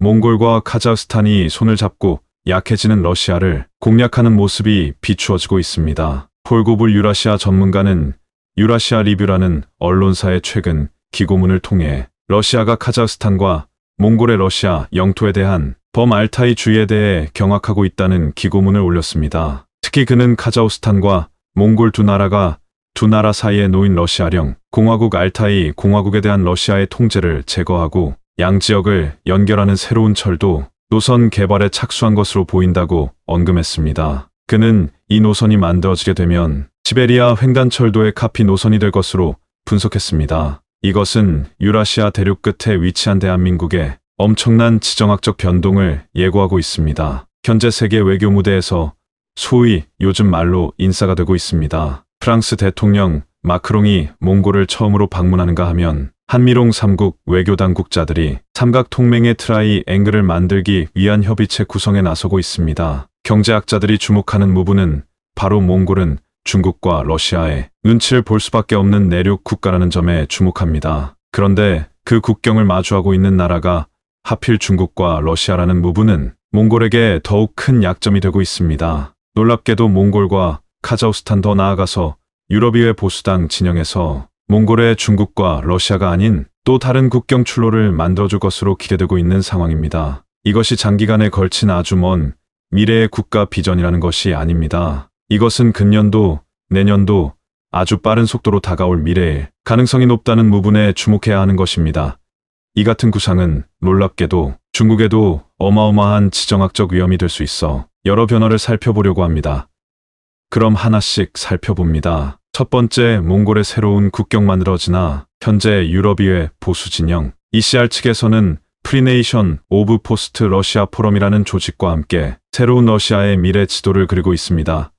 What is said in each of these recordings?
몽골과 카자흐스탄이 손을 잡고 약해지는 러시아를 공략하는 모습이 비추어지고 있습니다. 폴고블 유라시아 전문가는 유라시아 리뷰라는 언론사의 최근 기고문을 통해 러시아가 카자흐스탄과 몽골의 러시아 영토에 대한 범알타이주의에 대해 경악하고 있다는 기고문을 올렸습니다. 특히 그는 카자흐스탄과 몽골 두 나라가 두 나라 사이에 놓인 러시아령 공화국 알타이 공화국에 대한 러시아의 통제를 제거하고 양 지역을 연결하는 새로운 철도 노선 개발에 착수한 것으로 보인다고 언급했습니다. 그는 이 노선이 만들어지게 되면 시베리아 횡단철도의 카피 노선이 될 것으로 분석했습니다. 이것은 유라시아 대륙 끝에 위치한 대한민국의 엄청난 지정학적 변동을 예고하고 있습니다. 현재 세계 외교 무대에서 소위 요즘 말로 인싸가 되고 있습니다. 프랑스 대통령 마크롱이 몽골을 처음으로 방문하는가 하면 한미롱 3국 외교 당국자들이 삼각통맹의 트라이 앵글을 만들기 위한 협의체 구성에 나서고 있습니다. 경제학자들이 주목하는 무브는 바로 몽골은 중국과 러시아의 눈치를 볼 수밖에 없는 내륙 국가라는 점에 주목합니다. 그런데 그 국경을 마주하고 있는 나라가 하필 중국과 러시아라는 무브는 몽골에게 더욱 큰 약점이 되고 있습니다. 놀랍게도 몽골과 카자흐스탄 더 나아가서 유럽의회 보수당 진영에서 몽골의 중국과 러시아가 아닌 또 다른 국경 출로를 만들어줄 것으로 기대되고 있는 상황입니다. 이것이 장기간에 걸친 아주 먼 미래의 국가 비전이라는 것이 아닙니다. 이것은 금년도, 내년도 아주 빠른 속도로 다가올 미래에 가능성이 높다는 부분에 주목해야 하는 것입니다. 이 같은 구상은 놀랍게도 중국에도 어마어마한 지정학적 위험이 될 수 있어 여러 변화를 살펴보려고 합니다. 그럼 하나씩 살펴봅니다. 첫 번째, 몽골의 새로운 국경만으로 지나 현재 유럽의 보수 진영 ECR 측에서는 프리네이션 오브 포스트 러시아 포럼이라는 조직과 함께 새로운 러시아의 미래 지도를 그리고 있습니다.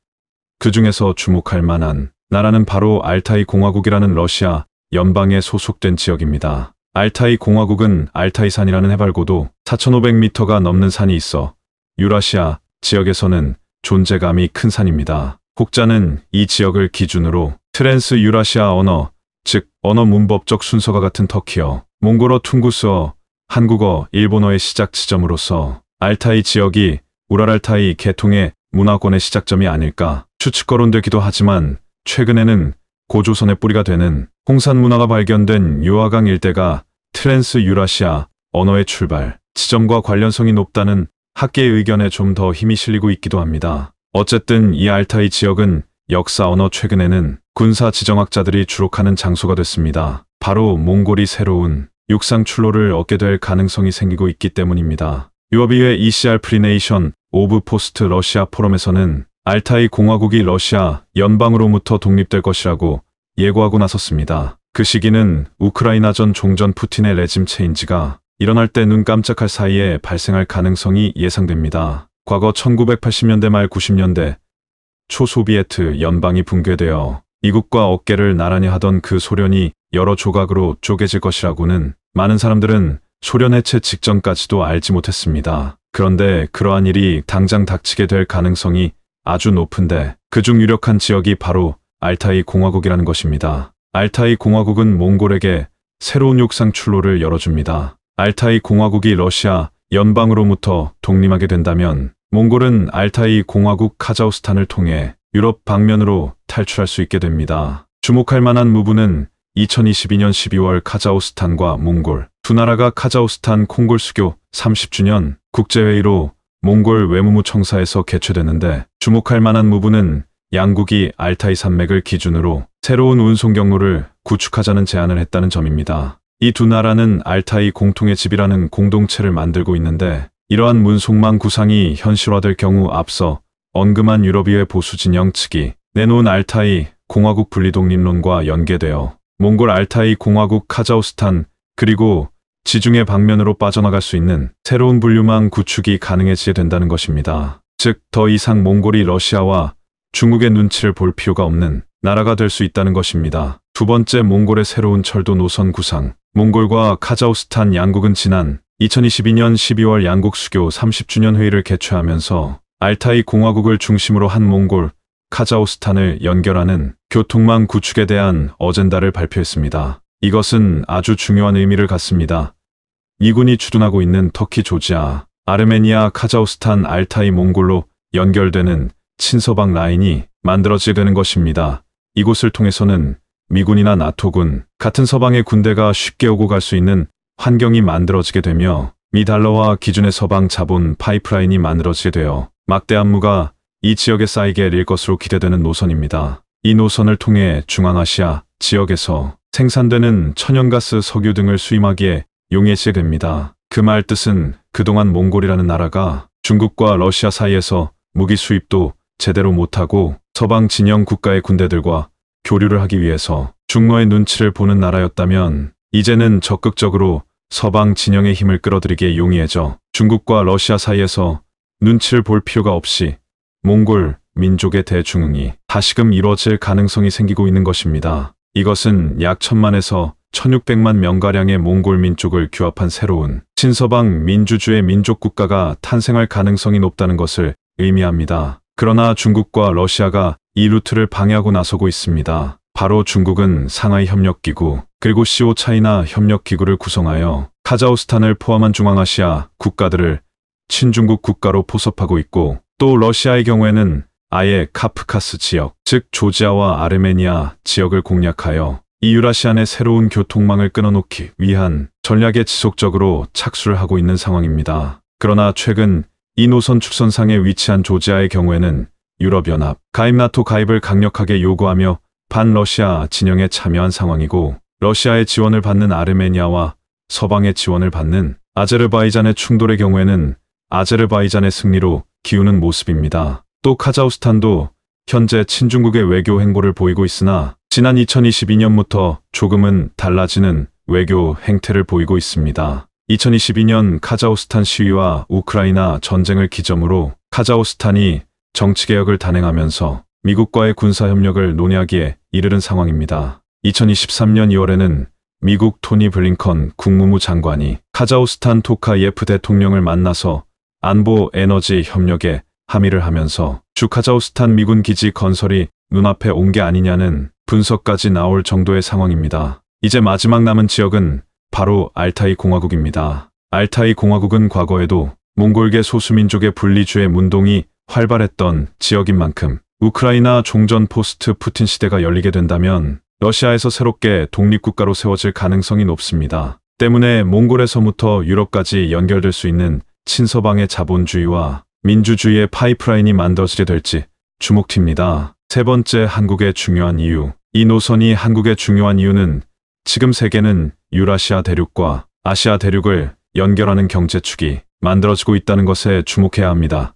그 중에서 주목할 만한 나라는 바로 알타이 공화국이라는 러시아 연방에 소속된 지역입니다. 알타이 공화국은 알타이산이라는 해발고도 4,500m가 넘는 산이 있어 유라시아 지역에서는 존재감이 큰 산입니다. 국자는이 지역을 기준으로 트랜스 유라시아 언어, 즉 언어 문법적 순서가 같은 터키어, 몽골어 퉁구스어, 한국어, 일본어의 시작 지점으로서 알타이 지역이 우랄알타이 계통의 문화권의 시작점이 아닐까 추측거론되기도 하지만 최근에는 고조선의 뿌리가 되는 홍산 문화가 발견된 유화강 일대가 트랜스 유라시아 언어의 출발 지점과 관련성이 높다는 학계의 의견에 좀 더 힘이 실리고 있기도 합니다. 어쨌든 이 알타이 지역은 역사 언어 최근에는 군사 지정학자들이 주록하는 장소가 됐습니다. 바로 몽골이 새로운 육상 출로를 얻게 될 가능성이 생기고 있기 때문입니다. 유럽의회 ECR 프리네이션 오브 포스트 러시아 포럼에서는 알타이 공화국이 러시아 연방으로부터 독립될 것이라고 예고하고 나섰습니다. 그 시기는 우크라이나 전 종전 푸틴의 레짐 체인지가 일어날 때 눈 깜짝할 사이에 발생할 가능성이 예상됩니다. 과거 1980년대 말 90년대 초소비에트 연방이 붕괴되어 이국과 어깨를 나란히 하던 그 소련이 여러 조각으로 쪼개질 것이라고는 많은 사람들은 소련 해체 직전까지도 알지 못했습니다. 그런데 그러한 일이 당장 닥치게 될 가능성이 아주 높은데 그중 유력한 지역이 바로 알타이 공화국이라는 것입니다. 알타이 공화국은 몽골에게 새로운 육상 출로를 열어줍니다. 알타이 공화국이 러시아, 연방으로부터 독립하게 된다면 몽골은 알타이 공화국 카자흐스탄을 통해 유럽 방면으로 탈출할 수 있게 됩니다. 주목할 만한 무브는 2022년 12월 카자흐스탄과 몽골 두 나라가 카자흐스탄 콩골 수교 30주년 국제회의로 몽골 외무부 청사에서 개최되는데 주목할 만한 무브는 양국이 알타이 산맥을 기준으로 새로운 운송 경로를 구축하자는 제안을 했다는 점입니다. 이두 나라는 알타이 공통의 집이라는 공동체를 만들고 있는데 이러한 문속망 구상이 현실화될 경우 앞서 언급한 유럽의 보수 진영 측이 내놓은 알타이 공화국 분리독립론과 연계되어 몽골 알타이 공화국 카자흐스탄 그리고 지중해 방면으로 빠져나갈 수 있는 새로운 분류망 구축이 가능해지게 된다는 것입니다. 즉, 더 이상 몽골이 러시아와 중국의 눈치를 볼 필요가 없는 나라가 될 수 있다는 것입니다. 두 번째 몽골의 새로운 철도 노선 구상 몽골과 카자흐스탄 양국은 지난 2022년 12월 양국 수교 30주년 회의를 개최하면서 알타이 공화국을 중심으로 한 몽골, 카자흐스탄을 연결하는 교통망 구축에 대한 어젠다를 발표했습니다. 이것은 아주 중요한 의미를 갖습니다. 이군이 주둔하고 있는 터키 조지아, 아르메니아, 카자흐스탄, 알타이, 몽골로 연결되는 친서방 라인이 만들어지게 되는 것입니다. 이곳을 통해서는 미군이나 나토군 같은 서방의 군대가 쉽게 오고 갈 수 있는 환경이 만들어지게 되며 미 달러와 기준의 서방 자본 파이프라인이 만들어지게 되어 막대 안무가 이 지역에 쌓이게 일 것으로 기대되는 노선입니다. 이 노선을 통해 중앙아시아 지역에서 생산되는 천연가스 석유 등을 수입하기에 용해지게 됩니다. 그 말 뜻은 그동안 몽골이라는 나라가 중국과 러시아 사이에서 무기 수입도 제대로 못하고 서방 진영 국가의 군대들과 교류를 하기 위해서 중러의 눈치를 보는 나라였다면 이제는 적극적으로 서방 진영의 힘을 끌어들이기에 용이해져 중국과 러시아 사이에서 눈치를 볼 필요가 없이 몽골 민족의 대중흥이 다시금 이뤄질 가능성이 생기고 있는 것입니다. 이것은 약 천만에서 1600만 명가량의 몽골 민족을 규합한 새로운 친서방 민주주의 민족 국가가 탄생할 가능성이 높다는 것을 의미합니다. 그러나 중국과 러시아가 이 루트를 방해하고 나서고 있습니다. 바로 중국은 상하이 협력기구 그리고 CO 차이나 협력기구를 구성하여 카자흐스탄을 포함한 중앙아시아 국가들을 친중국 국가로 포섭하고 있고 또 러시아의 경우에는 아예 카프카스 지역, 즉 조지아와 아르메니아 지역을 공략하여 이 유라시안의 새로운 교통망을 끊어놓기 위한 전략에 지속적으로 착수를 하고 있는 상황입니다. 그러나 최근 이 노선 축선상에 위치한 조지아의 경우에는 유럽연합, 가입 나토 가입을 강력하게 요구하며 반러시아 진영에 참여한 상황이고 러시아의 지원을 받는 아르메니아와 서방의 지원을 받는 아제르바이잔의 충돌의 경우에는 아제르바이잔의 승리로 기우는 모습입니다. 또 카자흐스탄도 현재 친중국의 외교 행보를 보이고 있으나 지난 2022년부터 조금은 달라지는 외교 행태를 보이고 있습니다. 2022년 카자흐스탄 시위와 우크라이나 전쟁을 기점으로 카자흐스탄이 정치개혁을 단행하면서 미국과의 군사협력을 논의하기에 이르른 상황입니다. 2023년 2월에는 미국 토니 블링컨 국무무 장관이 카자흐스탄 토카예프 대통령을 만나서 안보 에너지 협력에 함의를 하면서 주카자흐스탄 미군 기지 건설이 눈앞에 온 게 아니냐는 분석까지 나올 정도의 상황입니다. 이제 마지막 남은 지역은 바로 알타이 공화국입니다. 알타이 공화국은 과거에도 몽골계 소수민족의 분리주의 문동이 활발했던 지역인 만큼 우크라이나 종전 포스트 푸틴 시대가 열리게 된다면 러시아에서 새롭게 독립국가로 세워질 가능성이 높습니다. 때문에 몽골에서부터 유럽까지 연결될 수 있는 친서방의 자본주의와 민주주의의 파이프라인이 만들어지게 될지 주목됩니다. 세 번째 한국의 중요한 이유 이 노선이 한국의 중요한 이유는 지금 세계는 유라시아 대륙과 아시아 대륙을 연결하는 경제축이 만들어지고 있다는 것에 주목해야 합니다.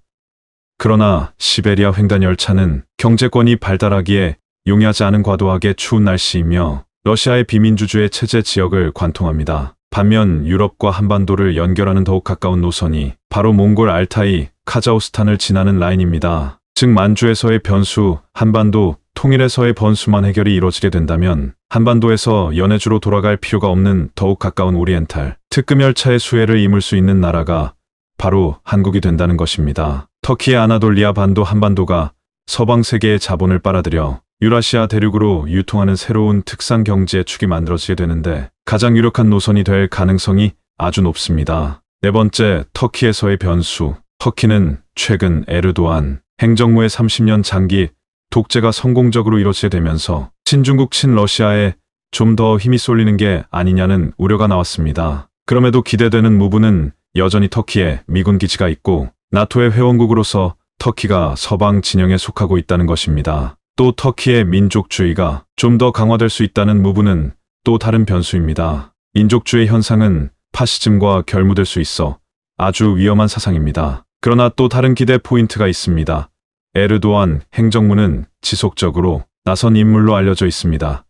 그러나 시베리아 횡단열차는 경제권이 발달하기에 용이하지 않은 과도하게 추운 날씨이며 러시아의 비민주주의 체제 지역을 관통합니다. 반면 유럽과 한반도를 연결하는 더욱 가까운 노선이 바로 몽골 알타이, 카자흐스탄을 지나는 라인입니다. 즉 만주에서의 변수, 한반도, 통일에서의 번수만 해결이 이뤄지게 된다면 한반도에서 연해주로 돌아갈 필요가 없는 더욱 가까운 오리엔탈, 특급 열차의 수혜를 입을 수 있는 나라가 바로 한국이 된다는 것입니다. 터키의 아나돌리아 반도 한반도가 서방 세계의 자본을 빨아들여 유라시아 대륙으로 유통하는 새로운 특산 경제의 축이 만들어지게 되는데 가장 유력한 노선이 될 가능성이 아주 높습니다. 네 번째, 터키에서의 변수. 터키는 최근 에르도안 행정부의 30년 장기 독재가 성공적으로 이뤄지게 되면서 친중국 친러시아에 좀 더 힘이 쏠리는 게 아니냐는 우려가 나왔습니다. 그럼에도 기대되는 무브는 여전히 터키에 미군 기지가 있고 나토의 회원국으로서 터키가 서방 진영에 속하고 있다는 것입니다. 또 터키의 민족주의가 좀 더 강화될 수 있다는 무브는 또 다른 변수입니다. 민족주의 현상은 파시즘과 결무될 수 있어 아주 위험한 사상입니다. 그러나 또 다른 기대 포인트가 있습니다. 에르도안 행정부는 지속적으로 나선 인물로 알려져 있습니다.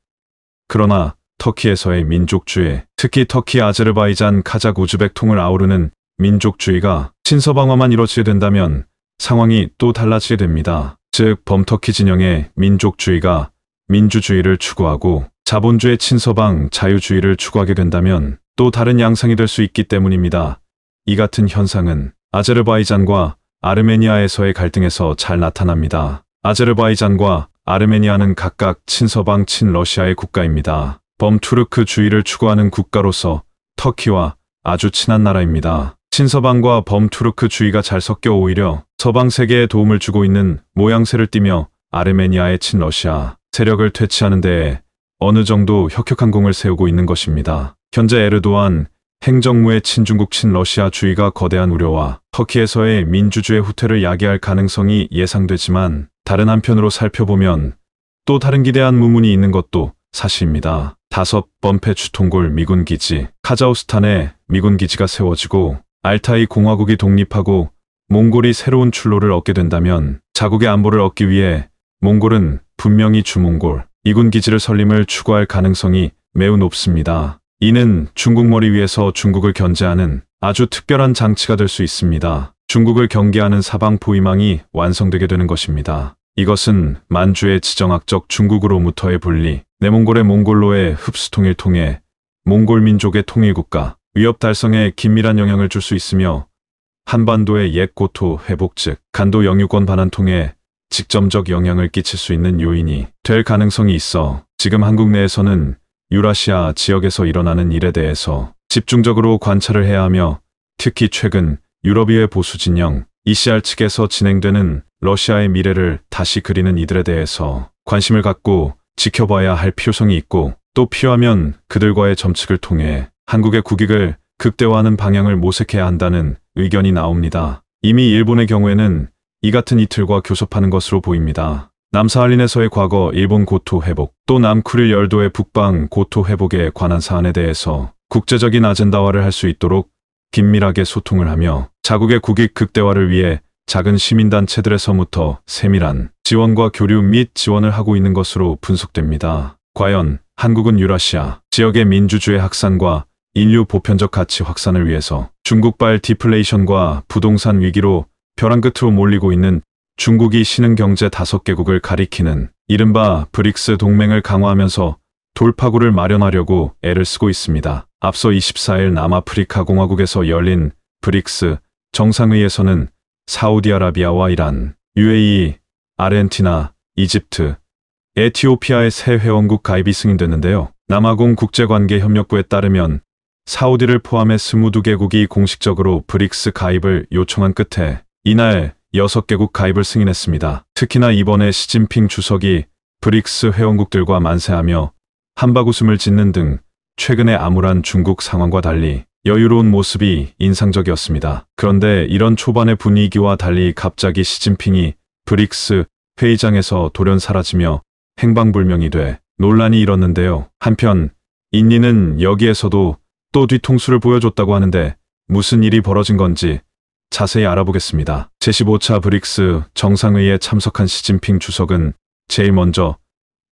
그러나 터키에서의 민족주의, 특히 터키 아제르바이잔 카자크 우즈벡 통을 아우르는 민족주의가 친서방화만 이뤄지게 된다면 상황이 또 달라지게 됩니다. 즉 범터키 진영의 민족주의가 민주주의를 추구하고 자본주의 친서방 자유주의를 추구하게 된다면 또 다른 양상이 될 수 있기 때문입니다. 이 같은 현상은 아제르바이잔과 아르메니아에서의 갈등에서 잘 나타납니다. 아제르바이잔과 아르메니아는 각각 친서방 친러시아의 국가입니다. 범투르크 주의를 추구하는 국가로서 터키와 아주 친한 나라입니다. 친서방과 범투르크 주의가 잘 섞여 오히려 서방 세계에 도움을 주고 있는 모양새를 띠며 아르메니아의 친러시아 세력을 퇴치하는 데에 어느 정도 혁혁한 공을 세우고 있는 것입니다. 현재 에르도안, 행정부의 친중국 친러시아 주의가 거대한 우려와 터키에서의 민주주의 후퇴를 야기할 가능성이 예상되지만 다른 한편으로 살펴보면 또 다른 기대한 무문이 있는 것도 사실입니다. 다섯 번페추 통골 미군 기지 카자흐스탄에 미군 기지가 세워지고 알타이 공화국이 독립하고 몽골이 새로운 출로를 얻게 된다면 자국의 안보를 얻기 위해 몽골은 분명히 주몽골 이군 기지를 설립을 추구할 가능성이 매우 높습니다. 이는 중국머리 위에서 중국을 견제하는 아주 특별한 장치가 될 수 있습니다. 중국을 경계하는 사방포위망이 완성되게 되는 것입니다. 이것은 만주의 지정학적 중국으로부터의 분리, 내몽골의 몽골로의 흡수통일 통해 몽골 민족의 통일국가, 위협 달성에 긴밀한 영향을 줄 수 있으며 한반도의 옛 고토 회복 즉 간도 영유권 반환 통해 직접적 영향을 끼칠 수 있는 요인이 될 가능성이 있어 지금 한국 내에서는 유라시아 지역에서 일어나는 일에 대해서 집중적으로 관찰을 해야 하며 특히 최근 유럽의 보수진영 ECR 측에서 진행되는 러시아의 미래를 다시 그리는 이들에 대해서 관심을 갖고 지켜봐야 할 필요성이 있고 또 필요하면 그들과의 점측을 통해 한국의 국익을 극대화하는 방향을 모색해야 한다는 의견이 나옵니다. 이미 일본의 경우에는 이 같은 이틀과 교섭하는 것으로 보입니다. 남사할린에서의 과거 일본 고토 회복, 또 남쿠릴 열도의 북방 고토 회복에 관한 사안에 대해서 국제적인 아젠다화를 할 수 있도록 긴밀하게 소통을 하며 자국의 국익 극대화를 위해 작은 시민단체들에서부터 세밀한 지원과 교류 및 지원을 하고 있는 것으로 분석됩니다. 과연 한국은 유라시아 지역의 민주주의 확산과 인류 보편적 가치 확산을 위해서 중국발 디플레이션과 부동산 위기로 벼랑 끝으로 몰리고 있는 중국이 신흥경제 다섯 개국을 가리키는 이른바 브릭스 동맹을 강화하면서 돌파구를 마련하려고 애를 쓰고 있습니다. 앞서 24일 남아프리카 공화국에서 열린 브릭스 정상회의에서는 사우디아라비아와 이란, UAE, 아르헨티나, 이집트, 에티오피아의 새 회원국 가입이 승인됐는데요. 남아공 국제관계협력부에 따르면 사우디를 포함해 22개국이 공식적으로 브릭스 가입을 요청한 끝에 이날 6개국 가입을 승인했습니다. 특히나 이번에 시진핑 주석이 브릭스 회원국들과 만세하며 한바구음을 짓는 등 최근의 암울한 중국 상황과 달리 여유로운 모습이 인상적이었습니다. 그런데 이런 초반의 분위기와 달리 갑자기 시진핑이 브릭스 회의장에서 돌연 사라지며 행방불명이 돼 논란이 일었는데요. 한편 인니는 여기에서도 또 뒤통수를 보여줬다고 하는데 무슨 일이 벌어진 건지 자세히 알아보겠습니다. 제15차 브릭스 정상회의에 참석한 시진핑 주석은 제일 먼저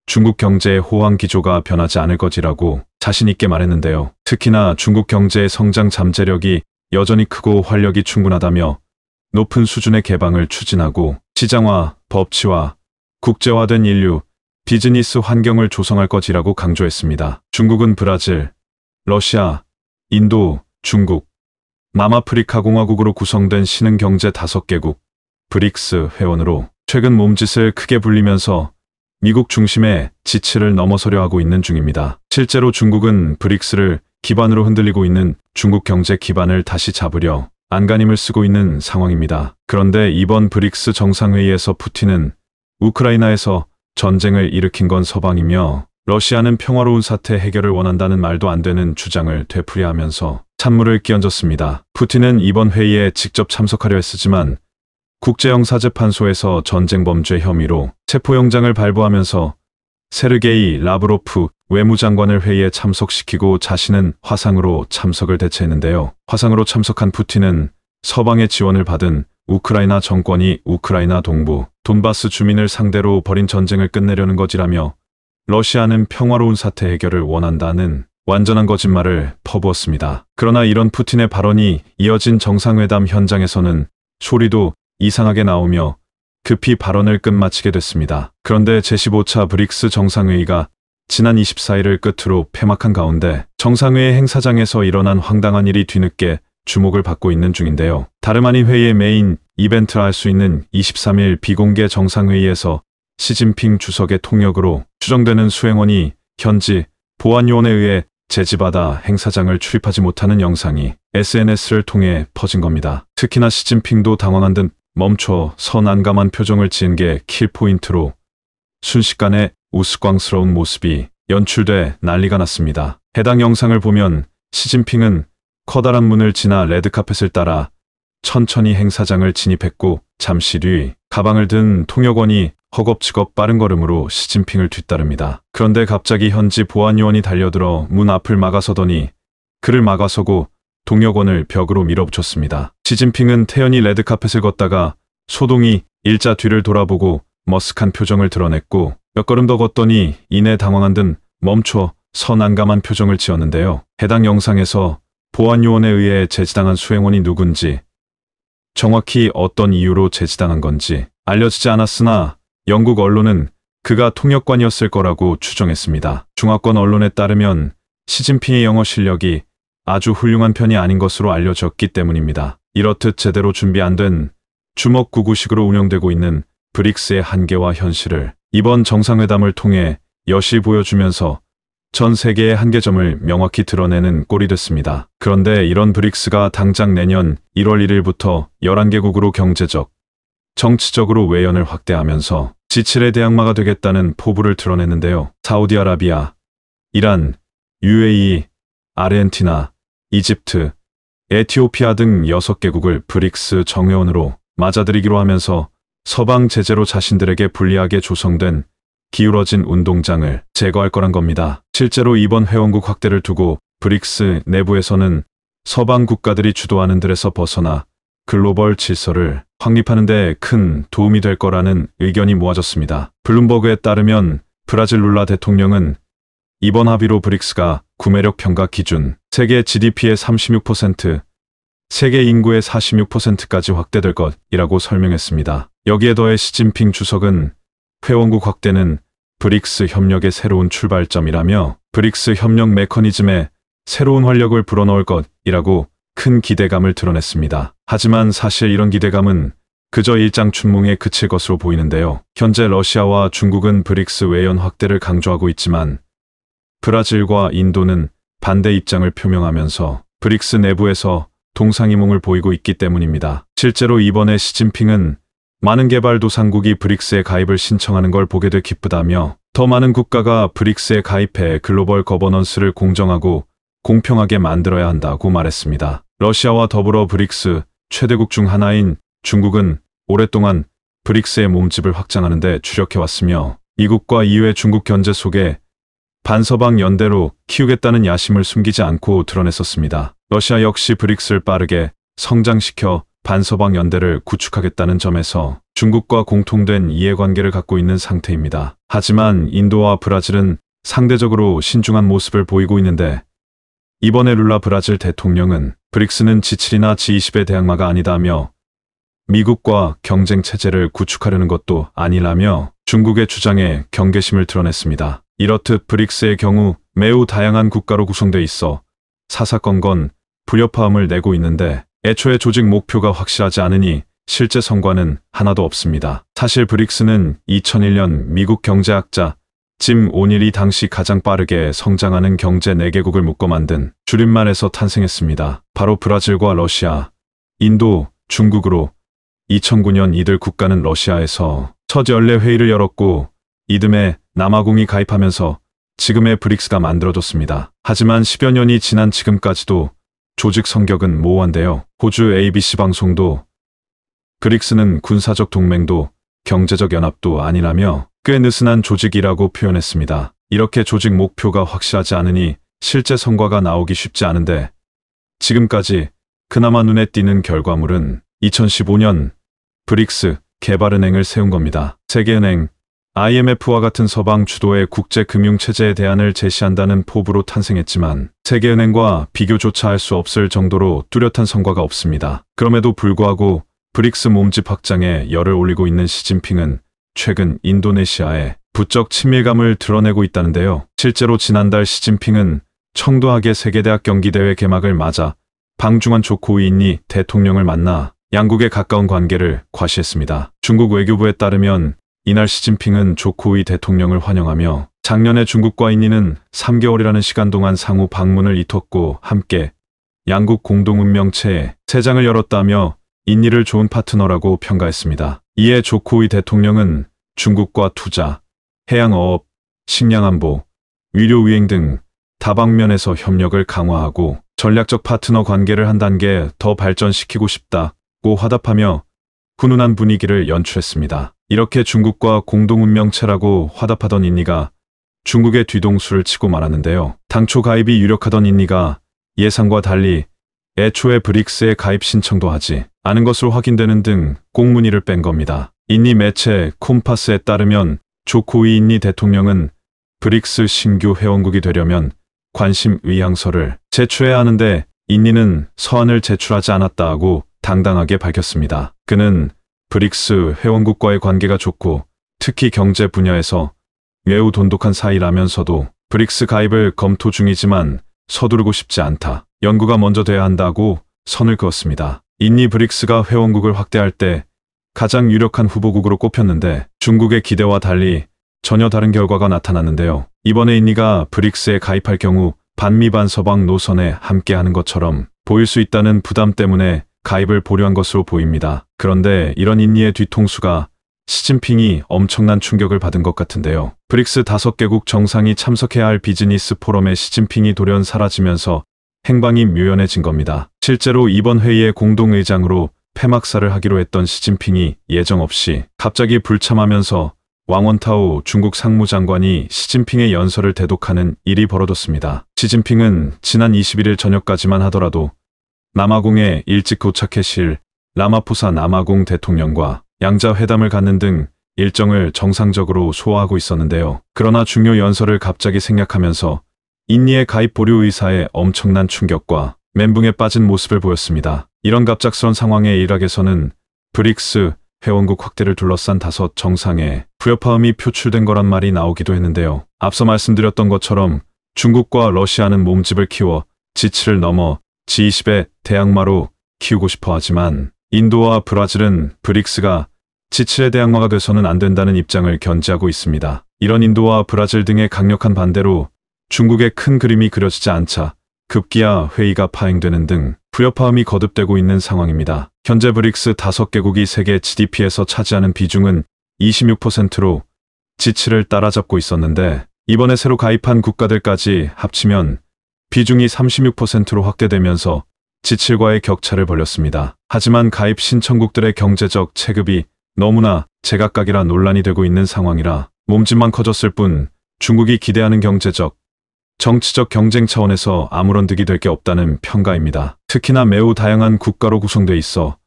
중국 경제의 호황 기조가 변하지 않을 것이라고 자신 있게 말했는데요. 특히나 중국 경제의 성장 잠재력이 여전히 크고 활력이 충분하다며 높은 수준의 개방을 추진하고 시장화, 법치화, 국제화된 인류, 비즈니스 환경을 조성할 것이라고 강조했습니다. 중국은 브라질, 러시아, 인도, 중국, 남아프리카 공화국으로 구성된 신흥경제 5개국 브릭스 회원으로 최근 몸짓을 크게 불리면서 미국 중심의 지치를 넘어서려 하고 있는 중입니다. 실제로 중국은 브릭스를 기반으로 흔들리고 있는 중국 경제 기반을 다시 잡으려 안간힘을 쓰고 있는 상황입니다. 그런데 이번 브릭스 정상회의에서 푸틴은 우크라이나에서 전쟁을 일으킨 건 서방이며 러시아는 평화로운 사태 해결을 원한다는 말도 안 되는 주장을 되풀이하면서 찬물을 끼얹었습니다. 푸틴은 이번 회의에 직접 참석하려 했으지만 국제형사재판소에서 전쟁범죄 혐의로 체포영장을 발부하면서 세르게이 라브로프 외무장관을 회의에 참석시키고 자신은 화상으로 참석을 대체했는데요. 화상으로 참석한 푸틴은 서방의 지원을 받은 우크라이나 정권이 우크라이나 동부 돈바스 주민을 상대로 벌인 전쟁을 끝내려는 것이라며 러시아는 평화로운 사태 해결을 원한다는 완전한 거짓말을 퍼부었습니다. 그러나 이런 푸틴의 발언이 이어진 정상회담 현장에서는 소리도 이상하게 나오며 급히 발언을 끝마치게 됐습니다. 그런데 제15차 브릭스 정상회의가 지난 24일을 끝으로 폐막한 가운데 정상회의 행사장에서 일어난 황당한 일이 뒤늦게 주목을 받고 있는 중인데요. 다름 아닌 회의의 메인 이벤트라 할 수 있는 23일 비공개 정상회의에서 시진핑 주석의 통역으로 추정되는 수행원이 현지 보안요원에 의해 제지받아 행사장을 출입하지 못하는 영상이 SNS를 통해 퍼진 겁니다. 특히나 시진핑도 당황한 듯 멈춰 서 난감한 표정을 지은 게 킬포인트로 순식간에 우스꽝스러운 모습이 연출돼 난리가 났습니다. 해당 영상을 보면 시진핑은 커다란 문을 지나 레드카펫을 따라 천천히 행사장을 진입했고 잠시 뒤 가방을 든 통역원이 허겁지겁 빠른 걸음으로 시진핑을 뒤따릅니다. 그런데 갑자기 현지 보안요원이 달려들어 문 앞을 막아서더니 그를 막아서고 동역원을 벽으로 밀어붙였습니다. 시진핑은 태연이 레드카펫을 걷다가 소동이 일자 뒤를 돌아보고 머쓱한 표정을 드러냈고 몇 걸음 더 걷더니 이내 당황한 듯 멈춰 선 난감한 표정을 지었는데요. 해당 영상에서 보안요원에 의해 제지당한 수행원이 누군지 정확히 어떤 이유로 제지당한 건지 알려지지 않았으나 영국 언론은 그가 통역관이었을 거라고 추정했습니다. 중화권 언론에 따르면 시진핑의 영어 실력이 아주 훌륭한 편이 아닌 것으로 알려졌기 때문입니다. 이렇듯 제대로 준비 안 된 주먹구구식으로 운영되고 있는 브릭스의 한계와 현실을 이번 정상회담을 통해 여시 보여주면서 전 세계의 한계점을 명확히 드러내는 꼴이 됐습니다. 그런데 이런 브릭스가 당장 내년 1월 1일부터 11개국으로 경제적, 정치적으로 외연을 확대하면서 지칠의 대항마가 되겠다는 포부를 드러냈는데요. 사우디아라비아, 이란, UAE, 아르헨티나, 이집트, 에티오피아 등 6개국을 브릭스 정회원으로 맞아들이기로 하면서 서방 제재로 자신들에게 불리하게 조성된 기울어진 운동장을 제거할 거란 겁니다. 실제로 이번 회원국 확대를 두고 브릭스 내부에서는 서방 국가들이 주도하는 들에서 벗어나 글로벌 질서를 확립하는 데 큰 도움이 될 거라는 의견이 모아졌습니다. 블룸버그에 따르면 브라질 룰라 대통령은 이번 합의로 브릭스가 구매력 평가 기준 세계 GDP의 36%, 세계 인구의 46%까지 확대될 것이라고 설명했습니다. 여기에 더해 시진핑 주석은 회원국 확대는 브릭스 협력의 새로운 출발점이라며 브릭스 협력 메커니즘에 새로운 활력을 불어넣을 것이라고 큰 기대감을 드러냈습니다. 하지만 사실 이런 기대감은 그저 일장춘몽에 그칠 것으로 보이는데요. 현재 러시아와 중국은 브릭스 외연 확대를 강조하고 있지만 브라질과 인도는 반대 입장을 표명하면서 브릭스 내부에서 동상이몽을 보이고 있기 때문입니다. 실제로 이번에 시진핑은 많은 개발도상국이 브릭스에 가입을 신청하는 걸 보게 돼 기쁘다며 더 많은 국가가 브릭스에 가입해 글로벌 거버넌스를 공정하고 공평하게 만들어야 한다고 말했습니다. 러시아와 더불어 브릭스 최대국 중 하나인 중국은 오랫동안 브릭스의 몸집을 확장하는 데 주력해왔으며 이국과 이외 중국 견제 속에 반서방 연대로 키우겠다는 야심을 숨기지 않고 드러냈었습니다. 러시아 역시 브릭스를 빠르게 성장시켜 반서방 연대를 구축하겠다는 점에서 중국과 공통된 이해관계를 갖고 있는 상태입니다. 하지만 인도와 브라질은 상대적으로 신중한 모습을 보이고 있는데 이번에 룰라 브라질 대통령은 브릭스는 G7이나 G20의 대항마가 아니다며 미국과 경쟁 체제를 구축하려는 것도 아니라며 중국의 주장에 경계심을 드러냈습니다. 이렇듯 브릭스의 경우 매우 다양한 국가로 구성돼 있어 사사건건 불협화음을 내고 있는데 애초에 조직 목표가 확실하지 않으니 실제 성과는 하나도 없습니다. 사실 브릭스는 2001년 미국 경제학자 짐 오닐이 당시 가장 빠르게 성장하는 경제 4개국을 묶어 만든 줄임말에서 탄생했습니다. 바로 브라질과 러시아, 인도, 중국으로 2009년 이들 국가는 러시아에서 첫 연례회의를 열었고 이듬해 남아공이 가입하면서 지금의 브릭스가 만들어졌습니다. 하지만 10여 년이 지난 지금까지도 조직 성격은 모호한데요. 호주 ABC 방송도 그릭스는 군사적 동맹도 경제적 연합도 아니라며 꽤 느슨한 조직이라고 표현했습니다. 이렇게 조직 목표가 확실하지 않으니 실제 성과가 나오기 쉽지 않은데 지금까지 그나마 눈에 띄는 결과물은 2015년 브릭스 개발은행을 세운 겁니다. 세계은행, IMF와 같은 서방 주도의 국제금융체제에 대안을 제시한다는 포부로 탄생했지만 세계은행과 비교조차 할 수 없을 정도로 뚜렷한 성과가 없습니다. 그럼에도 불구하고 브릭스 몸집 확장에 열을 올리고 있는 시진핑은 최근 인도네시아에 부쩍 친밀감을 드러내고 있다는데요. 실제로 지난달 시진핑은 청도하게 세계대학 경기대회 개막을 맞아 방중한 조코위인이 대통령을 만나 양국의 가까운 관계를 과시했습니다. 중국 외교부에 따르면 이날 시진핑은 조코의 대통령을 환영하며 작년에 중국과 인니는 3개월이라는 시간 동안 상호 방문을 이뤘고 함께 양국 공동운명체에 새 장을 열었다며 인니를 좋은 파트너라고 평가했습니다. 이에 조코의 대통령은 중국과 투자, 해양어업, 식량안보, 위료위행 등 다방면에서 협력을 강화하고 전략적 파트너 관계를 한 단계 더 발전시키고 싶다고 화답하며 훈훈한 분위기를 연출했습니다. 이렇게 중국과 공동운명체라고 화답하던 인니가 중국의 뒤동수를 치고 말았는데요. 당초 가입이 유력하던 인니가 예상과 달리 애초에 브릭스에 가입 신청도 하지 않은 것으로 확인되는 등 꽁무니를 뺀 겁니다. 인니 매체 콤파스에 따르면 조코위 인니 대통령은 브릭스 신규 회원국이 되려면 관심 의향서를 제출해야 하는데 인니는 서한을 제출하지 않았다 하고 당당하게 밝혔습니다. 그는 브릭스 회원국과의 관계가 좋고 특히 경제 분야에서 매우 돈독한 사이라면서도 브릭스 가입을 검토 중이지만 서두르고 싶지 않다. 연구가 먼저 돼야 한다고 선을 그었습니다. 인니 브릭스가 회원국을 확대할 때 가장 유력한 후보국으로 꼽혔는데 중국의 기대와 달리 전혀 다른 결과가 나타났는데요. 이번에 인니가 브릭스에 가입할 경우 반미반 서방 노선에 함께하는 것처럼 보일 수 있다는 부담 때문에 가입을 보류한 것으로 보입니다. 그런데 이런 인니의 뒤통수가 시진핑이 엄청난 충격을 받은 것 같은데요. 브릭스 5개국 정상이 참석해야 할 비즈니스 포럼에 시진핑이 돌연 사라지면서 행방이 묘연해진 겁니다. 실제로 이번 회의의 공동의장으로 폐막사를 하기로 했던 시진핑이 예정 없이 갑자기 불참하면서 왕원타오 중국 상무장관이 시진핑의 연설을 대독하는 일이 벌어졌습니다. 시진핑은 지난 21일 저녁까지만 하더라도 남아공에 일찍 도착해실 라마포사 남아공 대통령과 양자 회담을 갖는 등 일정을 정상적으로 소화하고 있었는데요. 그러나 중요 연설을 갑자기 생략하면서 인니의 가입 보류 의사의 엄청난 충격과 멘붕에 빠진 모습을 보였습니다. 이런 갑작스런 상황에 이락에서는 브릭스 회원국 확대를 둘러싼 다섯 정상의 부여파음이 표출된 거란 말이 나오기도 했는데요. 앞서 말씀드렸던 것처럼 중국과 러시아는 몸집을 키워 지치를 넘어 G20의 대항마로 키우고 싶어 하지만 인도와 브라질은 브릭스가 지칠의 대항마가 돼서는 안 된다는 입장을 견지하고 있습니다. 이런 인도와 브라질 등의 강력한 반대로 중국의 큰 그림이 그려지지 않자 급기야 회의가 파행되는 등 불협화음이 거듭되고 있는 상황입니다. 현재 브릭스 5개국이 세계 GDP에서 차지하는 비중은 26%로 지치을 따라잡고 있었는데 이번에 새로 가입한 국가들까지 합치면 비중이 36%로 확대되면서 지칠과의 격차를 벌였습니다. 하지만 가입 신청국들의 경제적 체급이 너무나 제각각이라 논란이 되고 있는 상황이라 몸집만 커졌을 뿐 중국이 기대하는 경제적, 정치적 경쟁 차원에서 아무런 득이 될 게 없다는 평가입니다. 특히나 매우 다양한 국가로 구성돼 있어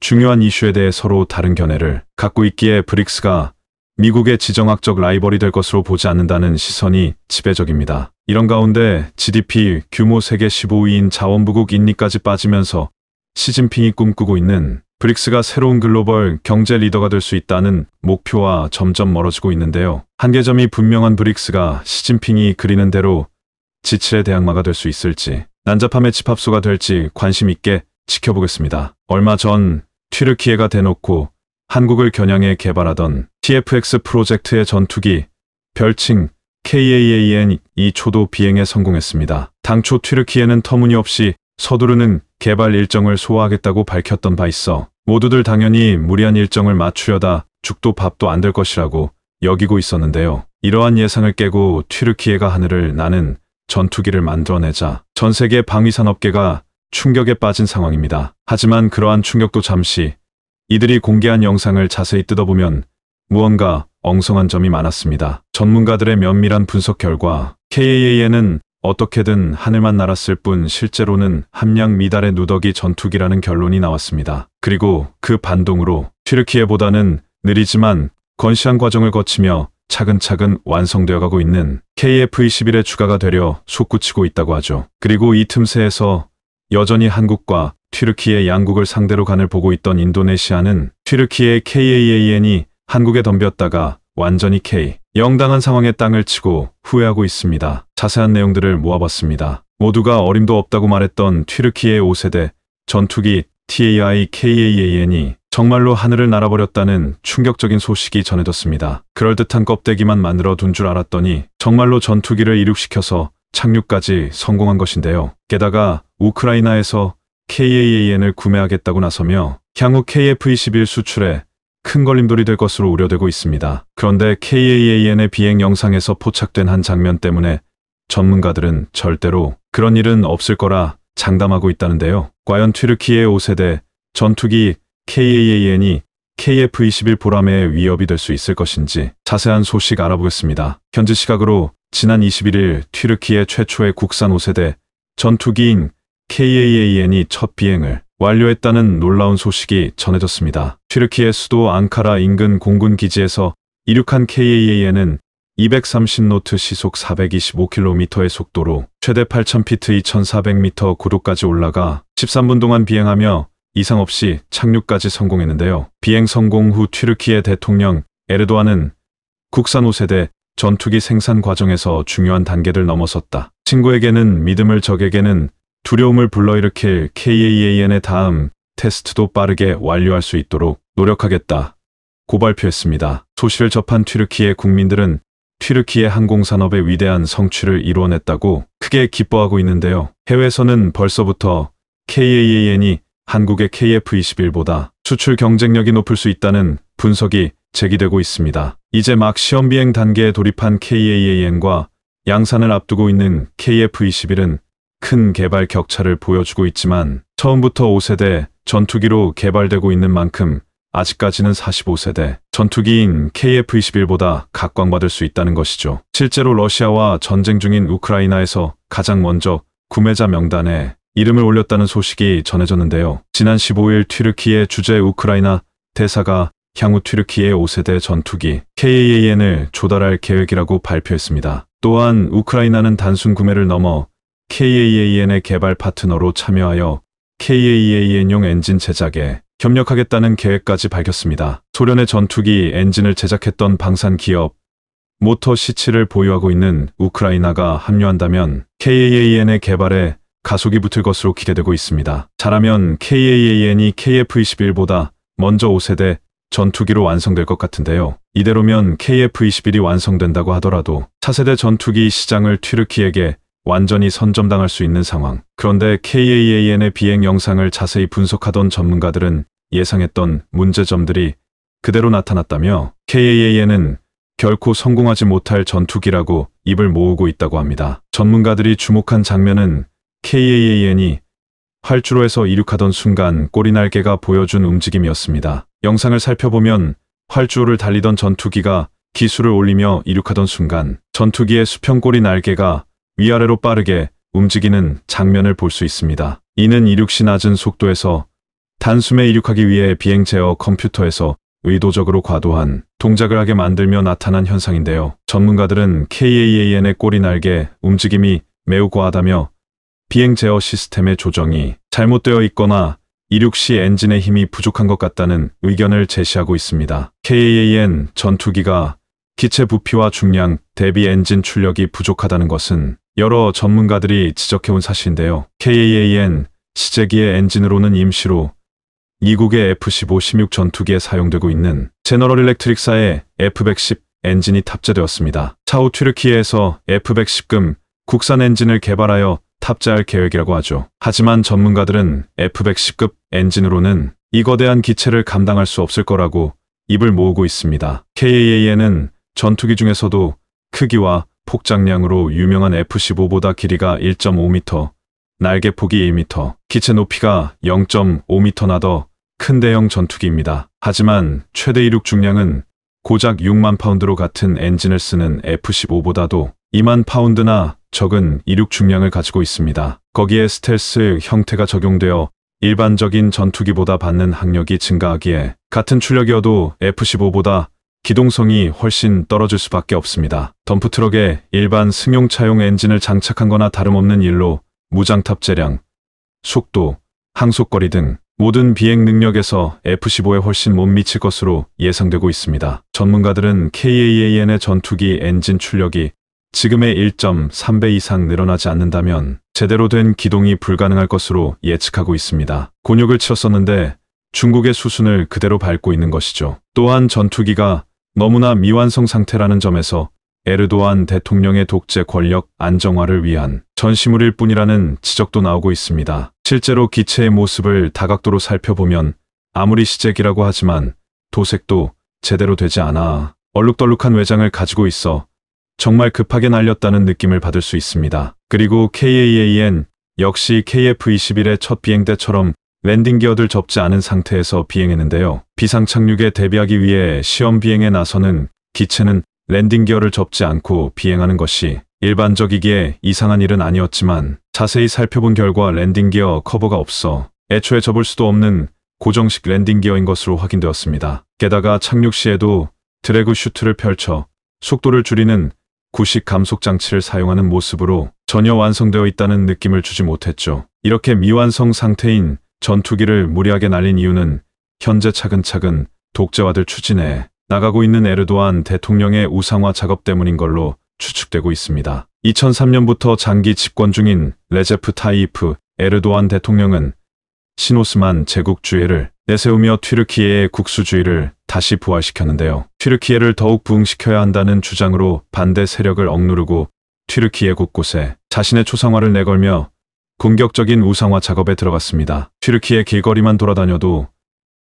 중요한 이슈에 대해 서로 다른 견해를 갖고 있기에 브릭스가 미국의 지정학적 라이벌이 될 것으로 보지 않는다는 시선이 지배적입니다. 이런 가운데 GDP 규모 세계 15위인 자원부국 인니까지 빠지면서 시진핑이 꿈꾸고 있는 브릭스가 새로운 글로벌 경제 리더가 될 수 있다는 목표와 점점 멀어지고 있는데요. 한계점이 분명한 브릭스가 시진핑이 그리는 대로 지칠의 대항마가 될 수 있을지 난잡함의 집합소가 될지 관심 있게 지켜보겠습니다. 얼마 전 튀르키예가 대놓고 한국을 겨냥해 개발하던 TFX 프로젝트의 전투기 별칭 KAAN 2 초도 비행에 성공했습니다. 당초 튀르키에는 터무니없이 서두르는 개발 일정을 소화하겠다고 밝혔던 바 있어 모두들 당연히 무리한 일정을 맞추려다 죽도 밥도 안 될 것이라고 여기고 있었는데요. 이러한 예상을 깨고 튀르키에가 하늘을 나는 전투기를 만들어내자 전 세계 방위산업계가 충격에 빠진 상황입니다. 하지만 그러한 충격도 잠시 이들이 공개한 영상을 자세히 뜯어보면 무언가 엉성한 점이 많았습니다. 전문가들의 면밀한 분석 결과 KAA에는 어떻게든 하늘만 날았을 뿐 실제로는 함량 미달의 누더기 전투기라는 결론이 나왔습니다. 그리고 그 반동으로 튀르키예보다는 느리지만 건시한 과정을 거치며 차근차근 완성되어 가고 있는 KF-21의 추가가 되려 솟구치고 있다고 하죠. 그리고 이 틈새에서 여전히 한국과 튀르키예 양국을 상대로 간을 보고 있던 인도네시아는 튀르키예 KAAN이 한국에 덤볐다가 완전히 K, 영당한 상황에 땅을 치고 후회하고 있습니다. 자세한 내용들을 모아봤습니다. 모두가 어림도 없다고 말했던 튀르키의 5세대 전투기 TAI-KAAN이 정말로 하늘을 날아버렸다는 충격적인 소식이 전해졌습니다. 그럴듯한 껍데기만 만들어 둔 줄 알았더니 정말로 전투기를 이륙시켜서 착륙까지 성공한 것인데요. 게다가 우크라이나에서 KAAN을 구매하겠다고 나서며 향후 KF-21 e 수출에 큰 걸림돌이 될 것으로 우려되고 있습니다. 그런데 KAAN의 비행 영상에서 포착된 한 장면 때문에 전문가들은 절대로 그런 일은 없을 거라 장담하고 있다는데요. 과연 튀르키의 5세대 전투기 KAAN이 KF-21 보람의 위협이 될 수 있을 것인지 자세한 소식 알아보겠습니다. 현지 시각으로 지난 21일 튀르키의 최초의 국산 5세대 전투기인 KAAN이 첫 비행을 완료했다는 놀라운 소식이 전해졌습니다. 튀르키의 수도 앙카라 인근 공군 기지에서 이륙한 KAA에는 230노트 시속 425km의 속도로 최대 8000피트 2400m 고도까지 올라가 13분 동안 비행하며 이상 없이 착륙까지 성공했는데요. 비행 성공 후튀르키의 대통령 에르도안은 국산 5세대 전투기 생산 과정에서 중요한 단계를 넘어섰다. 친구에게는 믿음을 적에게는 두려움을 불러일으킬 KAAN의 다음 테스트도 빠르게 완료할 수 있도록 노력하겠다. 고 발표했습니다. 소식을 접한 튀르키의 국민들은 튀르키의 항공산업의 위대한 성취를 이뤄냈다고 크게 기뻐하고 있는데요. 해외에서는 벌써부터 KAAN이 한국의 KF-21보다 수출 경쟁력이 높을 수 있다는 분석이 제기되고 있습니다. 이제 막 시험비행 단계에 돌입한 KAAN과 양산을 앞두고 있는 KF-21은 큰 개발 격차를 보여주고 있지만 처음부터 5세대 전투기로 개발되고 있는 만큼 아직까지는 45세대 전투기인 KF-21보다 각광받을 수 있다는 것이죠. 실제로 러시아와 전쟁 중인 우크라이나에서 가장 먼저 구매자 명단에 이름을 올렸다는 소식이 전해졌는데요. 지난 15일 튀르키의 주재 우크라이나 대사가 향후 튀르키의 5세대 전투기 k a n 을 조달할 계획이라고 발표했습니다. 또한 우크라이나는 단순 구매를 넘어 KAAN의 개발 파트너로 참여하여 KAAN용 엔진 제작에 협력하겠다는 계획까지 밝혔습니다. 소련의 전투기 엔진을 제작했던 방산 기업 모터 시치를 보유하고 있는 우크라이나가 합류한다면 KAAN의 개발에 가속이 붙을 것으로 기대되고 있습니다. 잘하면 KAAN이 KF-21보다 먼저 5세대 전투기로 완성될 것 같은데요. 이대로면 KF-21이 완성된다고 하더라도 차세대 전투기 시장을 튀르키에게 완전히 선점당할 수 있는 상황. 그런데 KAAN의 비행 영상을 자세히 분석하던 전문가들은 예상했던 문제점들이 그대로 나타났다며 KAAN은 결코 성공하지 못할 전투기라고 입을 모으고 있다고 합니다. 전문가들이 주목한 장면은 KAAN이 활주로에서 이륙하던 순간 꼬리 날개가 보여준 움직임이었습니다. 영상을 살펴보면 활주로를 달리던 전투기가 기술을 올리며 이륙하던 순간 전투기의 수평 꼬리 날개가 위아래로 빠르게 움직이는 장면을 볼 수 있습니다. 이는 이륙시 낮은 속도에서 단숨에 이륙하기 위해 비행 제어 컴퓨터에서 의도적으로 과도한 동작을 하게 만들며 나타난 현상인데요. 전문가들은 KAAN의 꼬리 날개 움직임이 매우 과하다며 비행 제어 시스템의 조정이 잘못되어 있거나 이륙 시 엔진의 힘이 부족한 것 같다는 의견을 제시하고 있습니다. KAAN 전투기가 기체 부피와 중량 대비 엔진 출력이 부족하다는 것은 여러 전문가들이 지적해온 사실인데요. KAAN 시제기의 엔진으로는 임시로 미국의 F-15 16 전투기에 사용되고 있는 제너럴 일렉트릭사의 F-110 엔진이 탑재되었습니다. 차후 튀르키에에서 F-110금 국산 엔진을 개발하여 탑재할 계획이라고 하죠. 하지만 전문가들은 F-110급 엔진으로는 이 거대한 기체를 감당할 수 없을 거라고 입을 모으고 있습니다. KAAN은 전투기 중에서도 크기와 폭장량으로 유명한 F-15보다 길이가 1.5m, 날개폭이 1m, 기체 높이가 0.5m나 더 큰 대형 전투기입니다. 하지만 최대 이륙 중량은 고작 6만 파운드로 같은 엔진을 쓰는 F-15보다도 2만 파운드나 적은 이륙 중량을 가지고 있습니다. 거기에 스텔스 형태가 적용되어 일반적인 전투기보다 받는 항력이 증가하기에 같은 출력이어도 F-15보다 기동성이 훨씬 떨어질 수밖에 없습니다. 덤프트럭에 일반 승용차용 엔진을 장착한 거나 다름없는 일로 무장탑재량, 속도, 항속거리 등 모든 비행 능력에서 F-15에 훨씬 못 미칠 것으로 예상되고 있습니다. 전문가들은 KAAN의 전투기 엔진 출력이 지금의 1.3배 이상 늘어나지 않는다면 제대로 된 기동이 불가능할 것으로 예측하고 있습니다. 곤욕을 치렀었는데 중국의 수순을 그대로 밟고 있는 것이죠. 또한 전투기가 너무나 미완성 상태라는 점에서 에르도안 대통령의 독재 권력 안정화를 위한 전시물일 뿐이라는 지적도 나오고 있습니다. 실제로 기체의 모습을 다각도로 살펴보면 아무리 시제기라고 하지만 도색도 제대로 되지 않아 얼룩덜룩한 외장을 가지고 있어 정말 급하게 날렸다는 느낌을 받을 수 있습니다. 그리고 KAAN 역시 KF-21의 첫 비행 대처럼 랜딩 기어들 접지 않은 상태에서 비행했는데요. 비상 착륙에 대비하기 위해 시험 비행에 나서는 기체는 랜딩 기어를 접지 않고 비행하는 것이 일반적이기에 이상한 일은 아니었지만 자세히 살펴본 결과 랜딩 기어 커버가 없어 애초에 접을 수도 없는 고정식 랜딩 기어인 것으로 확인되었습니다. 게다가 착륙 시에도 드래그 슈트를 펼쳐 속도를 줄이는 구식 감속 장치를 사용하는 모습으로 전혀 완성되어 있다는 느낌을 주지 못했죠. 이렇게 미완성 상태인 전투기를 무리하게 날린 이유는 현재 차근차근 독재화들 추진해 나가고 있는 에르도안 대통령의 우상화 작업 때문인 걸로 추측되고 있습니다. 2003년부터 장기 집권 중인 레제프 타이프 에르도안 대통령은 신오스만 제국주의를 내세우며 튀르키예의 국수주의를 다시 부활시켰는데요. 튀르키예를 더욱 부흥시켜야 한다는 주장으로 반대 세력을 억누르고 튀르키예 곳곳에 자신의 초상화를 내걸며 공격적인 우상화 작업에 들어갔습니다. 튀르키의 길거리만 돌아다녀도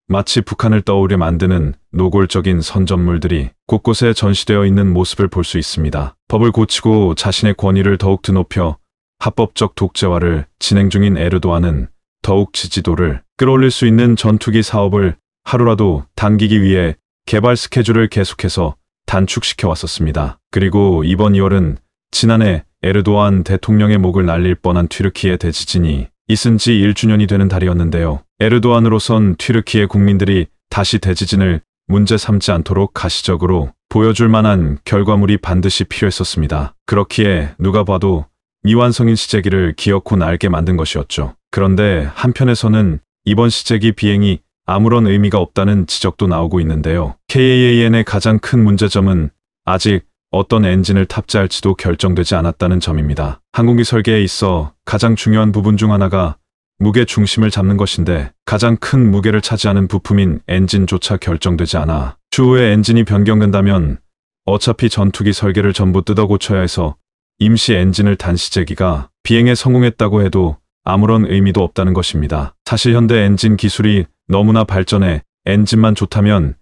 마치 북한을 떠오르게 만드는 노골적인 선전물들이 곳곳에 전시되어 있는 모습을 볼 수 있습니다. 법을 고치고 자신의 권위를 더욱 드높여 합법적 독재화를 진행 중인 에르도안은 더욱 지지도를 끌어올릴 수 있는 전투기 사업을 하루라도 당기기 위해 개발 스케줄을 계속해서 단축시켜 왔었습니다. 그리고 이번 2월은 지난해 에르도안 대통령의 목을 날릴 뻔한 튀르키예 대지진이 있은 지 1주년이 되는 달이었는데요. 에르도안으로선 튀르키예 국민들이 다시 대지진을 문제 삼지 않도록 가시적으로 보여줄 만한 결과물이 반드시 필요했었습니다. 그렇기에 누가 봐도 미완성인 시제기를 기어코 날게 만든 것이었죠. 그런데 한편에서는 이번 시제기 비행이 아무런 의미가 없다는 지적도 나오고 있는데요. KAAN의 가장 큰 문제점은 아직 어떤 엔진을 탑재할지도 결정되지 않았다는 점입니다. 항공기 설계에 있어 가장 중요한 부분 중 하나가 무게 중심을 잡는 것인데 가장 큰 무게를 차지하는 부품인 엔진조차 결정되지 않아 추후에 엔진이 변경된다면 어차피 전투기 설계를 전부 뜯어 고쳐야 해서 임시 엔진을 단시 제기가 비행에 성공했다고 해도 아무런 의미도 없다는 것입니다. 사실 현대 엔진 기술이 너무나 발전해 엔진만 좋다면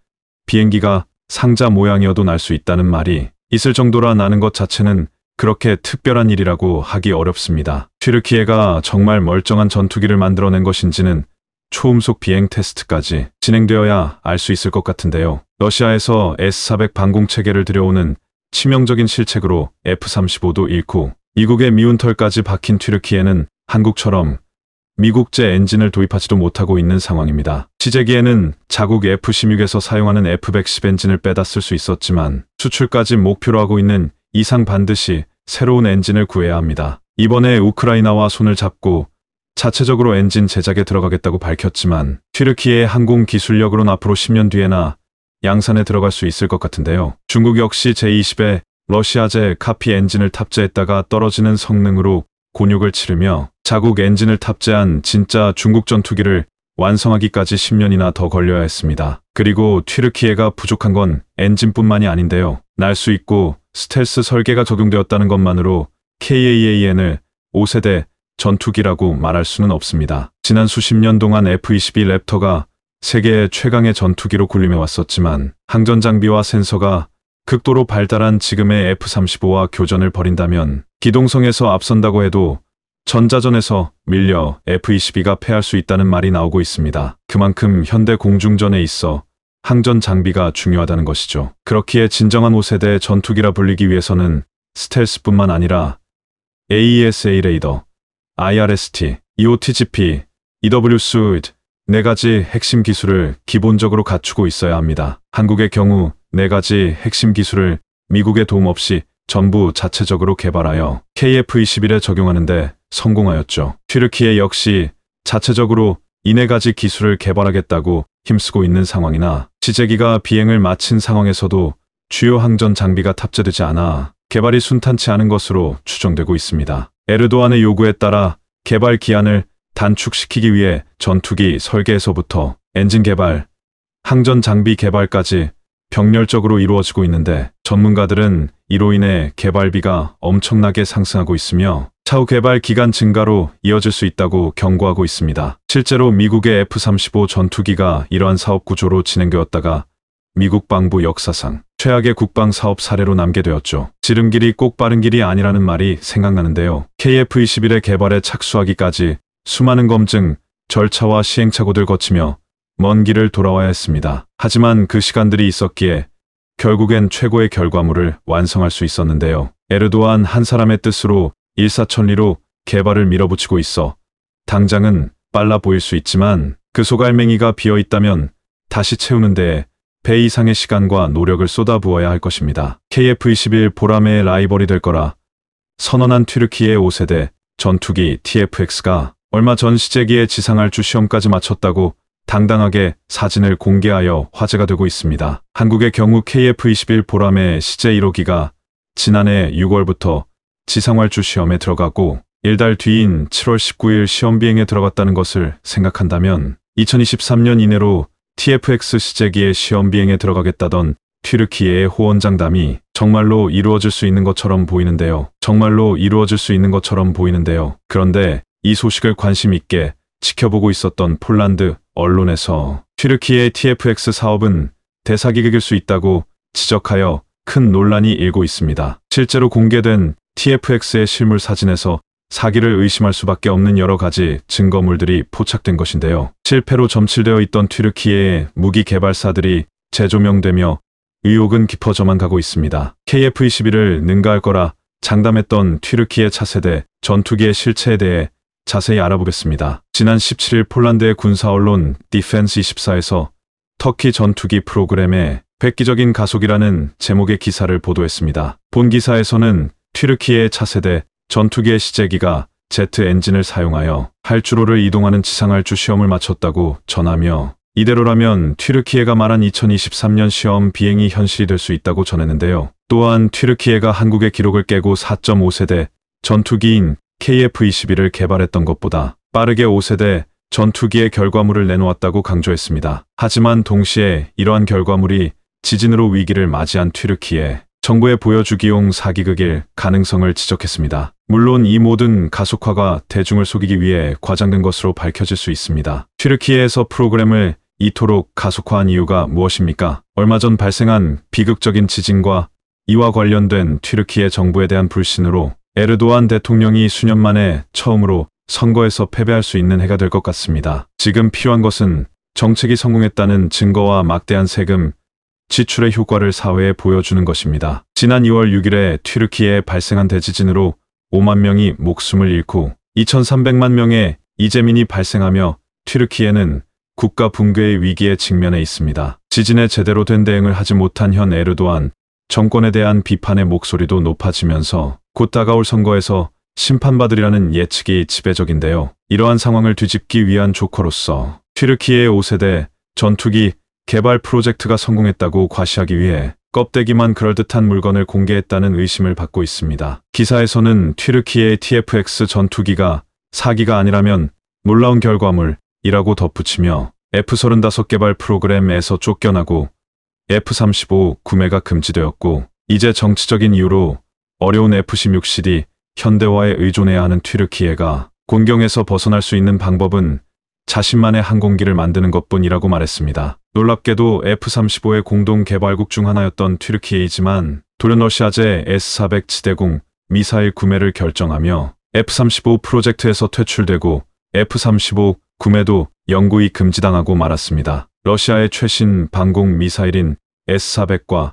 비행기가 상자 모양이어도 날 수 있다는 말이 있을 정도라 나는 것 자체는 그렇게 특별한 일이라고 하기 어렵습니다. 튀르키예가 정말 멀쩡한 전투기를 만들어낸 것인지는 초음속 비행 테스트까지 진행되어야 알 수 있을 것 같은데요. 러시아에서 S-400 방공체계를 들여오는 치명적인 실책으로 F-35도 잃고 이국의 미운 털까지 박힌 튀르키예는 한국처럼 미국제 엔진을 도입하지도 못하고 있는 상황입니다. 시제기에는 자국 F-16에서 사용하는 F-110 엔진을 빼다 쓸 수 있었지만 수출까지 목표로 하고 있는 이상 반드시 새로운 엔진을 구해야 합니다. 이번에 우크라이나와 손을 잡고 자체적으로 엔진 제작에 들어가겠다고 밝혔지만 튀르키의 항공 기술력으론 앞으로 10년 뒤에나 양산에 들어갈 수 있을 것 같은데요. 중국 역시 j 2 0에 러시아제 카피 엔진을 탑재했다가 떨어지는 성능으로 곤욕을 치르며 자국 엔진을 탑재한 진짜 중국 전투기를 완성하기까지 10년이나 더 걸려야 했습니다. 그리고 튀르키예가 부족한 건 엔진뿐만이 아닌데요. 날 수 있고 스텔스 설계가 적용되었다는 것만으로 KAAN을 5세대 전투기라고 말할 수는 없습니다. 지난 수십 년 동안 F-22 랩터가 세계 최강의 전투기로 굴림해 왔었지만 항전 장비와 센서가 극도로 발달한 지금의 F-35와 교전을 벌인다면 기동성에서 앞선다고 해도 전자전에서 밀려 F-22가 패할 수 있다는 말이 나오고 있습니다. 그만큼 현대 공중전에 있어 항전 장비가 중요하다는 것이죠. 그렇기에 진정한 5세대 전투기라 불리기 위해서는 스텔스뿐만 아니라 AESA e 레이더, IRST, EOTGP, EW-SUID 네 가지 핵심 기술을 기본적으로 갖추고 있어야 합니다. 한국의 경우 네 가지 핵심 기술을 미국의 도움 없이 전부 자체적으로 개발하여 KF-21에 적용하는데 성공하였죠. 튀르키에 역시 자체적으로 이 네 가지 기술을 개발하겠다고 힘쓰고 있는 상황이나 지재기가 비행을 마친 상황에서도 주요 항전 장비가 탑재되지 않아 개발이 순탄치 않은 것으로 추정되고 있습니다. 에르도안의 요구에 따라 개발 기한을 단축시키기 위해 전투기 설계에서부터 엔진 개발, 항전 장비 개발까지 병렬적으로 이루어지고 있는데 전문가들은 이로 인해 개발비가 엄청나게 상승하고 있으며 차후 개발 기간 증가로 이어질 수 있다고 경고하고 있습니다. 실제로 미국의 F-35 전투기가 이러한 사업 구조로 진행되었다가 미국 방부 역사상 최악의 국방 사업 사례로 남게 되었죠. 지름 길이 꼭 빠른 길이 아니라는 말이 생각나는데요. KF-21의 개발에 착수하기까지 수많은 검증, 절차와 시행착오들 거치며 먼 길을 돌아와야 했습니다. 하지만 그 시간들이 있었기에 결국엔 최고의 결과물을 완성할 수 있었는데요. 에르도안 한 사람의 뜻으로 일사천리로 개발을 밀어붙이고 있어 당장은 빨라 보일 수 있지만 그 소갈맹이가 비어 있다면 다시 채우는 데에 배 이상의 시간과 노력을 쏟아부어야 할 것입니다. KF-21 보라매의 라이벌이 될 거라 선언한 튀르키의 5세대 전투기 TFX가 얼마 전시제기에지상할주 시험까지 마쳤다고 당당하게 사진을 공개하여 화제가 되고 있습니다. 한국의 경우 KF-21 보람의 시제 1호기가 지난해 6월부터 지상활주 시험에 들어가고 1달 뒤인 7월 19일 시험 비행에 들어갔다는 것을 생각한다면 2023년 이내로 TFX 시제기의 시험 비행에 들어가겠다던 튀르키예의 호언장담이 정말로 이루어질 수 있는 것처럼 보이는데요. 정말로 이루어질 수 있는 것처럼 보이는데요. 그런데 이 소식을 관심 있게 지켜보고 있었던 폴란드 언론에서 튀르키의 TFX 사업은 대사기극일 수 있다고 지적하여 큰 논란이 일고 있습니다. 실제로 공개된 TFX의 실물 사진에서 사기를 의심할 수밖에 없는 여러 가지 증거물들이 포착된 것인데요. 실패로 점칠되어 있던 튀르키의 무기 개발사들이 재조명되며 의혹은 깊어져만 가고 있습니다. KF-21을 능가할 거라 장담했던 튀르키의 차세대 전투기의 실체에 대해 자세히 알아보겠습니다. 지난 17일 폴란드의 군사 언론 디펜스24에서 터키 전투기 프로그램에 획기적인 가속이라는 제목의 기사를 보도했습니다. 본 기사에서는 튀르키의 차세대 전투기의 시제기가 제트 엔진을 사용하여 할주로를 이동하는 지상할주 시험을 마쳤다고 전하며 이대로라면 튀르키예가 말한 2023년 시험 비행이 현실이 될 수 있다고 전했는데요. 또한 튀르키예가 한국의 기록을 깨고 4.5세대 전투기인 KF-21을 개발했던 것보다 빠르게 5세대 전투기의 결과물을 내놓았다고 강조했습니다. 하지만 동시에 이러한 결과물이 지진으로 위기를 맞이한 튀르키에 정부의 보여주기용 사기극일 가능성을 지적했습니다. 물론 이 모든 가속화가 대중을 속이기 위해 과장된 것으로 밝혀질 수 있습니다. 튀르키예에서 프로그램을 이토록 가속화한 이유가 무엇입니까? 얼마 전 발생한 비극적인 지진과 이와 관련된 튀르키의 정부에 대한 불신으로 에르도안 대통령이 수년 만에 처음으로 선거에서 패배할 수 있는 해가 될 것 같습니다. 지금 필요한 것은 정책이 성공했다는 증거와 막대한 세금, 지출의 효과를 사회에 보여주는 것입니다. 지난 2월 6일에 튀르키에 발생한 대지진으로 5만 명이 목숨을 잃고 2,300만 명의 이재민이 발생하며 튀르키에는 국가 붕괴의 위기에 직면해 있습니다. 지진에 제대로 된 대응을 하지 못한 현 에르도안 정권에 대한 비판의 목소리도 높아지면서 곧 다가올 선거에서 심판받으리라는 예측이 지배적인데요. 이러한 상황을 뒤집기 위한 조커로서 튀르키의 5세대 전투기 개발 프로젝트가 성공했다고 과시하기 위해 껍데기만 그럴듯한 물건을 공개했다는 의심을 받고 있습니다. 기사에서는 튀르키의 TFX 전투기가 사기가 아니라면 놀라운 결과물이라고 덧붙이며 F-35 개발 프로그램에서 쫓겨나고 F-35 구매가 금지되었고 이제 정치적인 이유로 어려운 F-16실이 현대화에 의존해야 하는 튀르키예가 곤경에서 벗어날 수 있는 방법은 자신만의 항공기를 만드는 것뿐이라고 말했습니다. 놀랍게도 F-35의 공동 개발국 중 하나였던 튀르키예이지만 도련러시아제 S-400 지대공 미사일 구매를 결정하며 F-35 프로젝트에서 퇴출되고 F-35 구매도 영구히 금지당하고 말았습니다. 러시아의 최신 방공 미사일인 S-400과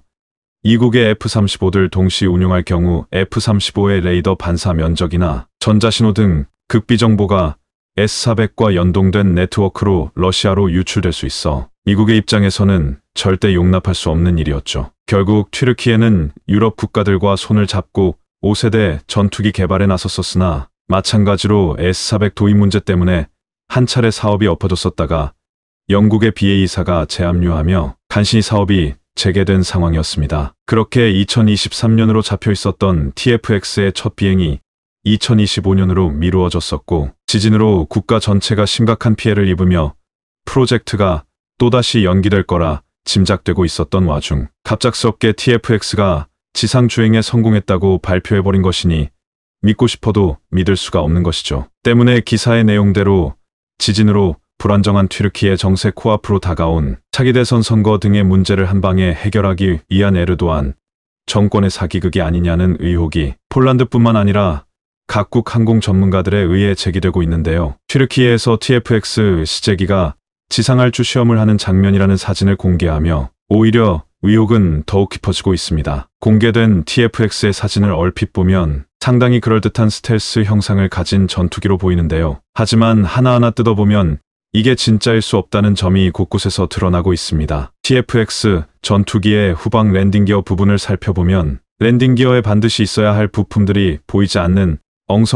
이국의 F-35를 동시 운용할 경우 F-35의 레이더 반사 면적이나 전자신호 등 극비 정보가 S-400과 연동된 네트워크로 러시아로 유출될 수 있어 미국의 입장에서는 절대 용납할 수 없는 일이었죠. 결국 튀르키에는 유럽 국가들과 손을 잡고 5세대 전투기 개발에 나섰었으나 마찬가지로 S-400 도입 문제 때문에 한 차례 사업이 엎어졌었다가 영국의 BA사가 재합류하며 간신히 사업이 재개된 상황이었습니다. 그렇게 2023년으로 잡혀 있었던 TFX의 첫 비행이 2025년으로 미루어졌었고 지진으로 국가 전체가 심각한 피해를 입으며 프로젝트가 또다시 연기될 거라 짐작되고 있었던 와중 갑작스럽게 TFX가 지상주행에 성공했다고 발표해버린 것이니 믿고 싶어도 믿을 수가 없는 것이죠. 때문에 기사의 내용대로 지진으로 불안정한 튀르키의 정세 코앞으로 다가온 차기 대선 선거 등의 문제를 한방에 해결하기 위한 에르도안 정권의 사기극이 아니냐는 의혹이 폴란드뿐만 아니라 각국 항공 전문가들에 의해 제기되고 있는데요. 튀르키에서 TFX 시제기가 지상할주 시험을 하는 장면이라는 사진을 공개하며 오히려 의혹은 더욱 깊어지고 있습니다. 공개된 TFX의 사진을 얼핏 보면 상당히 그럴듯한 스텔스 형상을 가진 전투기로 보이는데요. 하지만 하나하나 뜯어보면 이게 진짜일 수 없다는 점이 곳곳에서 드러나고 있습니다. TFX 전투기의 후방 랜딩기어 부분을 살펴보면 랜딩기어에 반드시 있어야 할 부품들이 보이지 않는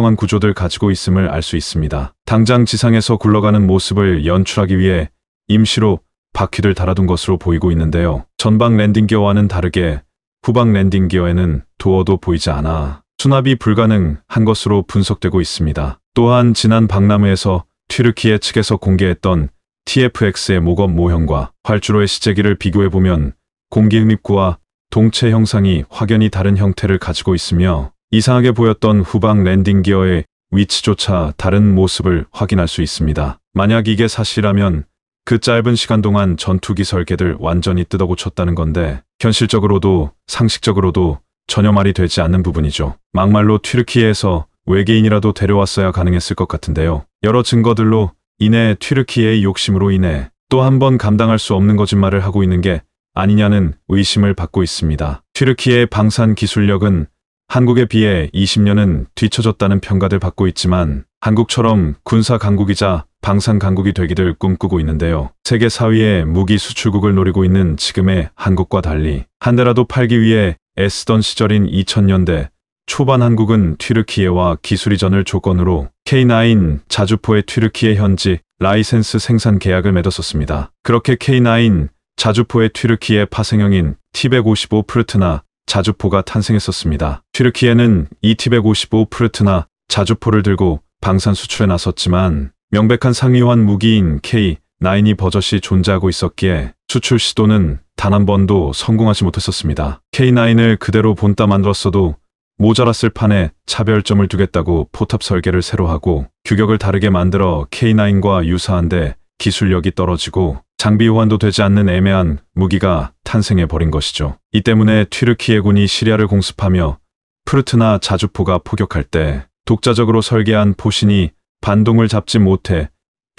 엉성한 구조들 가지고 있음을 알 수 있습니다. 당장 지상에서 굴러가는 모습을 연출하기 위해 임시로 바퀴를 달아둔 것으로 보이고 있는데요. 전방 랜딩기어와는 다르게 후방 랜딩기어에는 도어도 보이지 않아 수납이 불가능한 것으로 분석되고 있습니다. 또한 지난 박람회에서 튀르키예 측에서 공개했던 TFX의 모검 모형과 활주로의 시제기를 비교해보면 공기 흡입구와 동체 형상이 확연히 다른 형태를 가지고 있으며 이상하게 보였던 후방 랜딩 기어의 위치조차 다른 모습을 확인할 수 있습니다. 만약 이게 사실이라면 그 짧은 시간 동안 전투기 설계들 완전히 뜯어고쳤다는 건데 현실적으로도 상식적으로도 전혀 말이 되지 않는 부분이죠. 막말로 튀르키예에서 외계인이라도 데려왔어야 가능했을 것 같은데요. 여러 증거들로 이내 튀르키의 욕심으로 인해 또 한 번 감당할 수 없는 거짓말을 하고 있는 게 아니냐는 의심을 받고 있습니다. 튀르키의 방산 기술력은 한국에 비해 20년은 뒤처졌다는 평가를 받고 있지만 한국처럼 군사 강국이자 방산 강국이 되기를 꿈꾸고 있는데요. 세계 4위의 무기 수출국을 노리고 있는 지금의 한국과 달리 한 대라도 팔기 위해 애쓰던 시절인 2000년대 초반 한국은 튀르키예와 기술이전을 조건으로 K9 자주포의 튀르키예 현지 라이센스 생산 계약을 맺었었습니다. 그렇게 K9 자주포의 튀르키예 파생형인 T155 프르트나 자주포가 탄생했었습니다. 튀르키예는 이 T155 프르트나 자주포를 들고 방산 수출에 나섰지만 명백한 상위환 무기인 K9이 버젓이 존재하고 있었기에 수출 시도는 단 한 번도 성공하지 못했었습니다. K9을 그대로 본따 만들었어도 모자랐을 판에 차별점을 두겠다고 포탑 설계를 새로 하고 규격을 다르게 만들어 K9과 유사한데 기술력이 떨어지고 장비 호환도 되지 않는 애매한 무기가 탄생해 버린 것이죠. 이 때문에 튀르키예 군이 시리아를 공습하며 푸르트나 자주포가 포격할 때 독자적으로 설계한 포신이 반동을 잡지 못해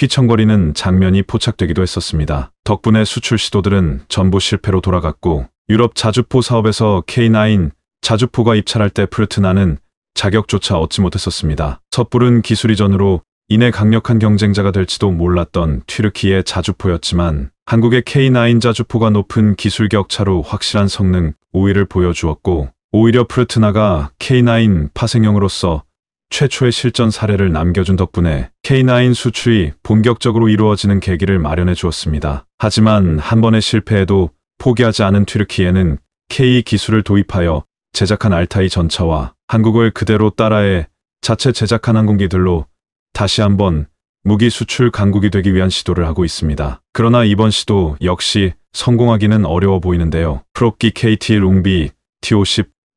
휘청거리는 장면이 포착되기도 했었습니다. 덕분에 수출 시도들은 전부 실패로 돌아갔고 유럽 자주포 사업에서 K9, 자주포가 입찰할 때 프루트나는 자격조차 얻지 못했었습니다. 섣부른 기술 이전으로 이내 강력한 경쟁자가 될지도 몰랐던 튀르키의 자주포였지만 한국의 K9 자주포가 높은 기술 격차로 확실한 성능 우위를 보여주었고 오히려 프루트나가 K9 파생형으로서 최초의 실전 사례를 남겨준 덕분에 K9 수출이 본격적으로 이루어지는 계기를 마련해 주었습니다. 하지만 한 번의 실패에도 포기하지 않은 튀르키에는 K 기술을 도입하여 제작한 알타이 전차와 한국을 그대로 따라해 자체 제작한 항공기들로 다시 한번 무기 수출 강국이 되기 위한 시도를 하고 있습니다. 그러나 이번 시도 역시 성공하기는 어려워 보이는데요. 프로기 k t 룽비 t 5 0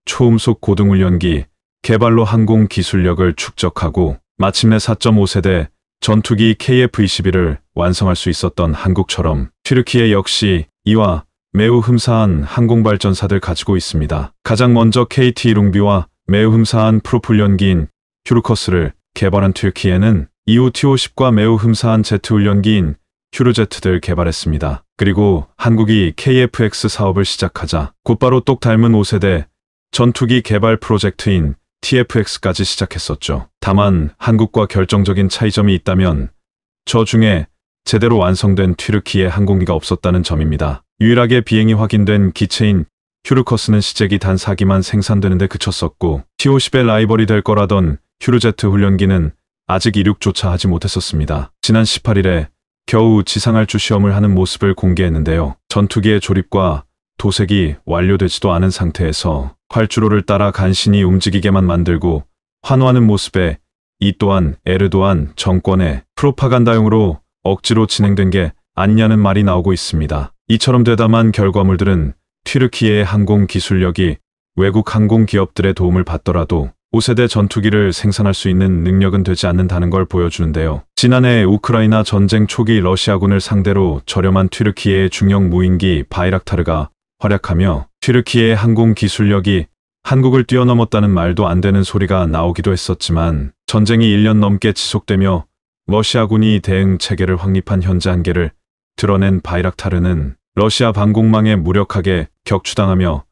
초음속 고등훈련기, 개발로 항공 기술력을 축적하고 마침내 4.5세대 전투기 KF-21을 완성할 수 있었던 한국처럼 튀르키예 역시 이와 매우 흠사한 항공발전사들 가지고 있습니다. 가장 먼저 KT 룽비와 매우 흠사한 프로풀련기인 휴르커스를 개발한 튀르키에는 이후 T-50과 매우 흠사한 제트훈련기인 휴르제트들 개발했습니다. 그리고 한국이 KFX 사업을 시작하자 곧바로 똑 닮은 5세대 전투기 개발 프로젝트인 TFX까지 시작했었죠. 다만 한국과 결정적인 차이점이 있다면 저 중에 제대로 완성된 튀르키의 항공기가 없었다는 점입니다. 유일하게 비행이 확인된 기체인 휴르커스는 시제기단 4기만 생산되는데 그쳤었고 T-50의 라이벌이 될 거라던 휴르제트 훈련기는 아직 이륙조차 하지 못했었습니다. 지난 18일에 겨우 지상할주 시험을 하는 모습을 공개했는데요. 전투기의 조립과 도색이 완료되지도 않은 상태에서 활주로를 따라 간신히 움직이게만 만들고 환호하는 모습에 이 또한 에르도안 정권의 프로파간다용으로 억지로 진행된 게 아니냐는 말이 나오고 있습니다. 이처럼 대담한 결과물들은 튀르키예 항공 기술력이 외국 항공 기업들의 도움을 받더라도 5세대 전투기를 생산할 수 있는 능력은 되지 않는다는 걸 보여주는데요. 지난해 우크라이나 전쟁 초기 러시아군을 상대로 저렴한 튀르키예의 중형 무인기 바이락타르가 활약하며 튀르키예의 항공 기술력이 한국을 뛰어넘었다는 말도 안 되는 소리가 나오기도 했었지만 전쟁이 1년 넘게 지속되며 러시아군이 대응 체계를 확립한 현재 한계를 드러낸 바이락타르는 러시아 방공망에 무력하게 격추당하며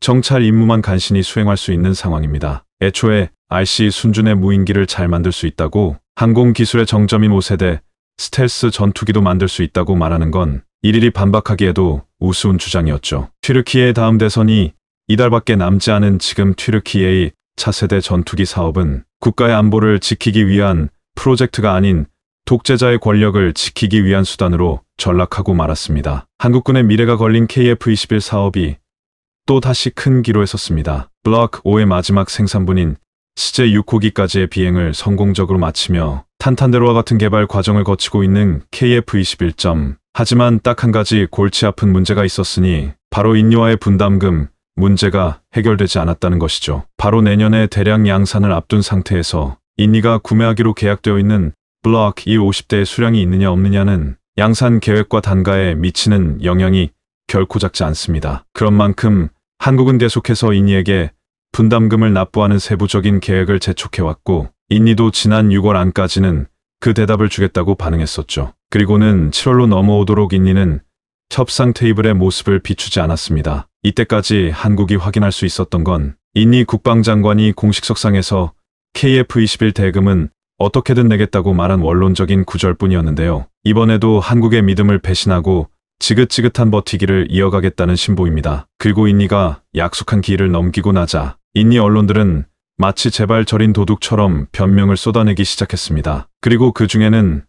정찰 임무만 간신히 수행할 수 있는 상황입니다. 애초에 RC 순준의 무인기를 잘 만들 수 있다고 항공기술의 정점인 5세대 스텔스 전투기도 만들 수 있다고 말하는 건 일일이 반박하기에도 우스운 주장이었죠. 튀르키의 다음 대선이 이달밖에 남지 않은 지금 튀르키의 차세대 전투기 사업은 국가의 안보를 지키기 위한 프로젝트가 아닌 독재자의 권력을 지키기 위한 수단으로 전락하고 말았습니다. 한국군의 미래가 걸린 KF-21 사업이 또 다시 큰 기로에 섰습니다. 블록 5의 마지막 생산분인 시제 6호기까지의 비행을 성공적으로 마치며 탄탄대로와 같은 개발 과정을 거치고 있는 KF-21점. 하지만 딱 한 가지 골치 아픈 문제가 있었으니 바로 인류와의 분담금 문제가 해결되지 않았다는 것이죠. 바로 내년에 대량 양산을 앞둔 상태에서 인니가 구매하기로 계약되어 있는 블록 이 50대의 수량이 있느냐 없느냐는 양산 계획과 단가에 미치는 영향이 결코 작지 않습니다. 그런 만큼 한국은 계속해서 인니에게 분담금을 납부하는 세부적인 계획을 재촉해왔고 인니도 지난 6월 안까지는 그 대답을 주겠다고 반응했었죠. 그리고는 7월로 넘어오도록 인니는 협상 테이블의 모습을 비추지 않았습니다. 이때까지 한국이 확인할 수 있었던 건 인니 국방장관이 공식석상에서 KF-21 대금은 어떻게든 내겠다고 말한 원론적인 구절뿐이었는데요. 이번에도 한국의 믿음을 배신하고 지긋지긋한 버티기를 이어가겠다는 신보입니다. 그리고 인니가 약속한 기일을 넘기고 나자 인니 언론들은 마치 제발 절인 도둑처럼 변명을 쏟아내기 시작했습니다. 그리고 그 중에는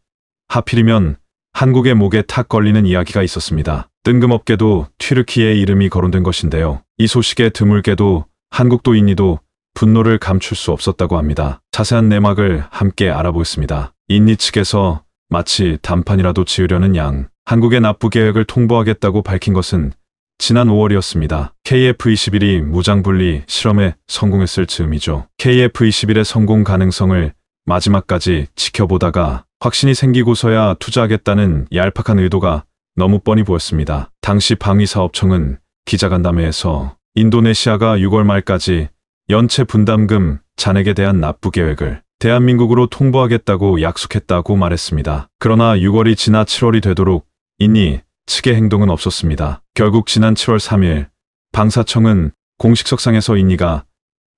하필이면 한국의 목에 탁 걸리는 이야기가 있었습니다. 뜬금없게도 튀르키의 이름이 거론된 것인데요. 이 소식에 드물게도 한국도 인니도 분노를 감출 수 없었다고 합니다. 자세한 내막을 함께 알아보겠습니다. 인니 측에서 마치 단판이라도 지으려는 양, 한국의 납부 계획을 통보하겠다고 밝힌 것은 지난 5월이었습니다. KF-21이 무장분리 실험에 성공했을 즈음이죠. KF-21의 성공 가능성을 마지막까지 지켜보다가 확신이 생기고서야 투자하겠다는 얄팍한 의도가 너무 뻔히 보였습니다. 당시 방위사업청은 기자간담회에서 인도네시아가 6월 말까지 연체 분담금, 잔액에 대한 납부 계획을 대한민국으로 통보하겠다고 약속했다고 말했습니다. 그러나 6월이 지나 7월이 되도록 인니 측의 행동은 없었습니다. 결국 지난 7월 3일 방사청은 공식석상에서 인니가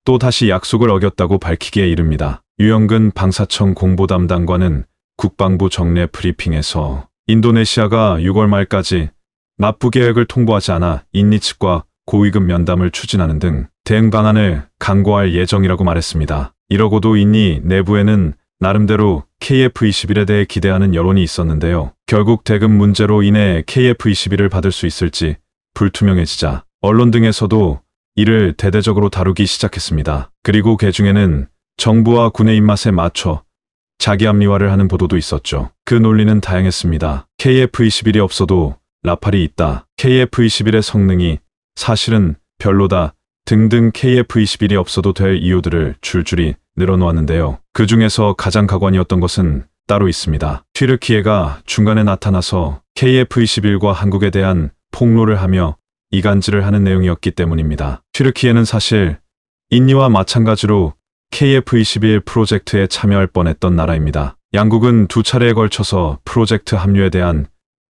또 다시 약속을 어겼다고 밝히기에 이릅니다. 유영근 방사청 공보 담당관은 국방부 정례 브리핑에서 인도네시아가 6월 말까지 납부 계획을 통보하지 않아 인니 측과 고위급 면담을 추진하는 등 대응 방안을 강구할 예정이라고 말했습니다. 이러고도 있니 내부에는 나름대로 KF-21에 대해 기대하는 여론이 있었는데요. 결국 대금 문제로 인해 KF-21을 받을 수 있을지 불투명해지자 언론 등에서도 이를 대대적으로 다루기 시작했습니다. 그리고 개중에는 정부와 군의 입맛에 맞춰 자기 합리화를 하는 보도도 있었죠. 그 논리는 다양했습니다. KF-21이 없어도 라팔이 있다. KF-21의 성능이 사실은 별로다. 등등 KF-21이 없어도 될 이유들을 줄줄이 늘어놓았는데요. 그 중에서 가장 가관이었던 것은 따로 있습니다. 튀르키예가 중간에 나타나서 KF-21과 한국에 대한 폭로를 하며 이간질을 하는 내용이었기 때문입니다. 튀르키예는 사실 인니와 마찬가지로 KF-21 프로젝트에 참여할 뻔했던 나라입니다. 양국은 두 차례에 걸쳐서 프로젝트 합류에 대한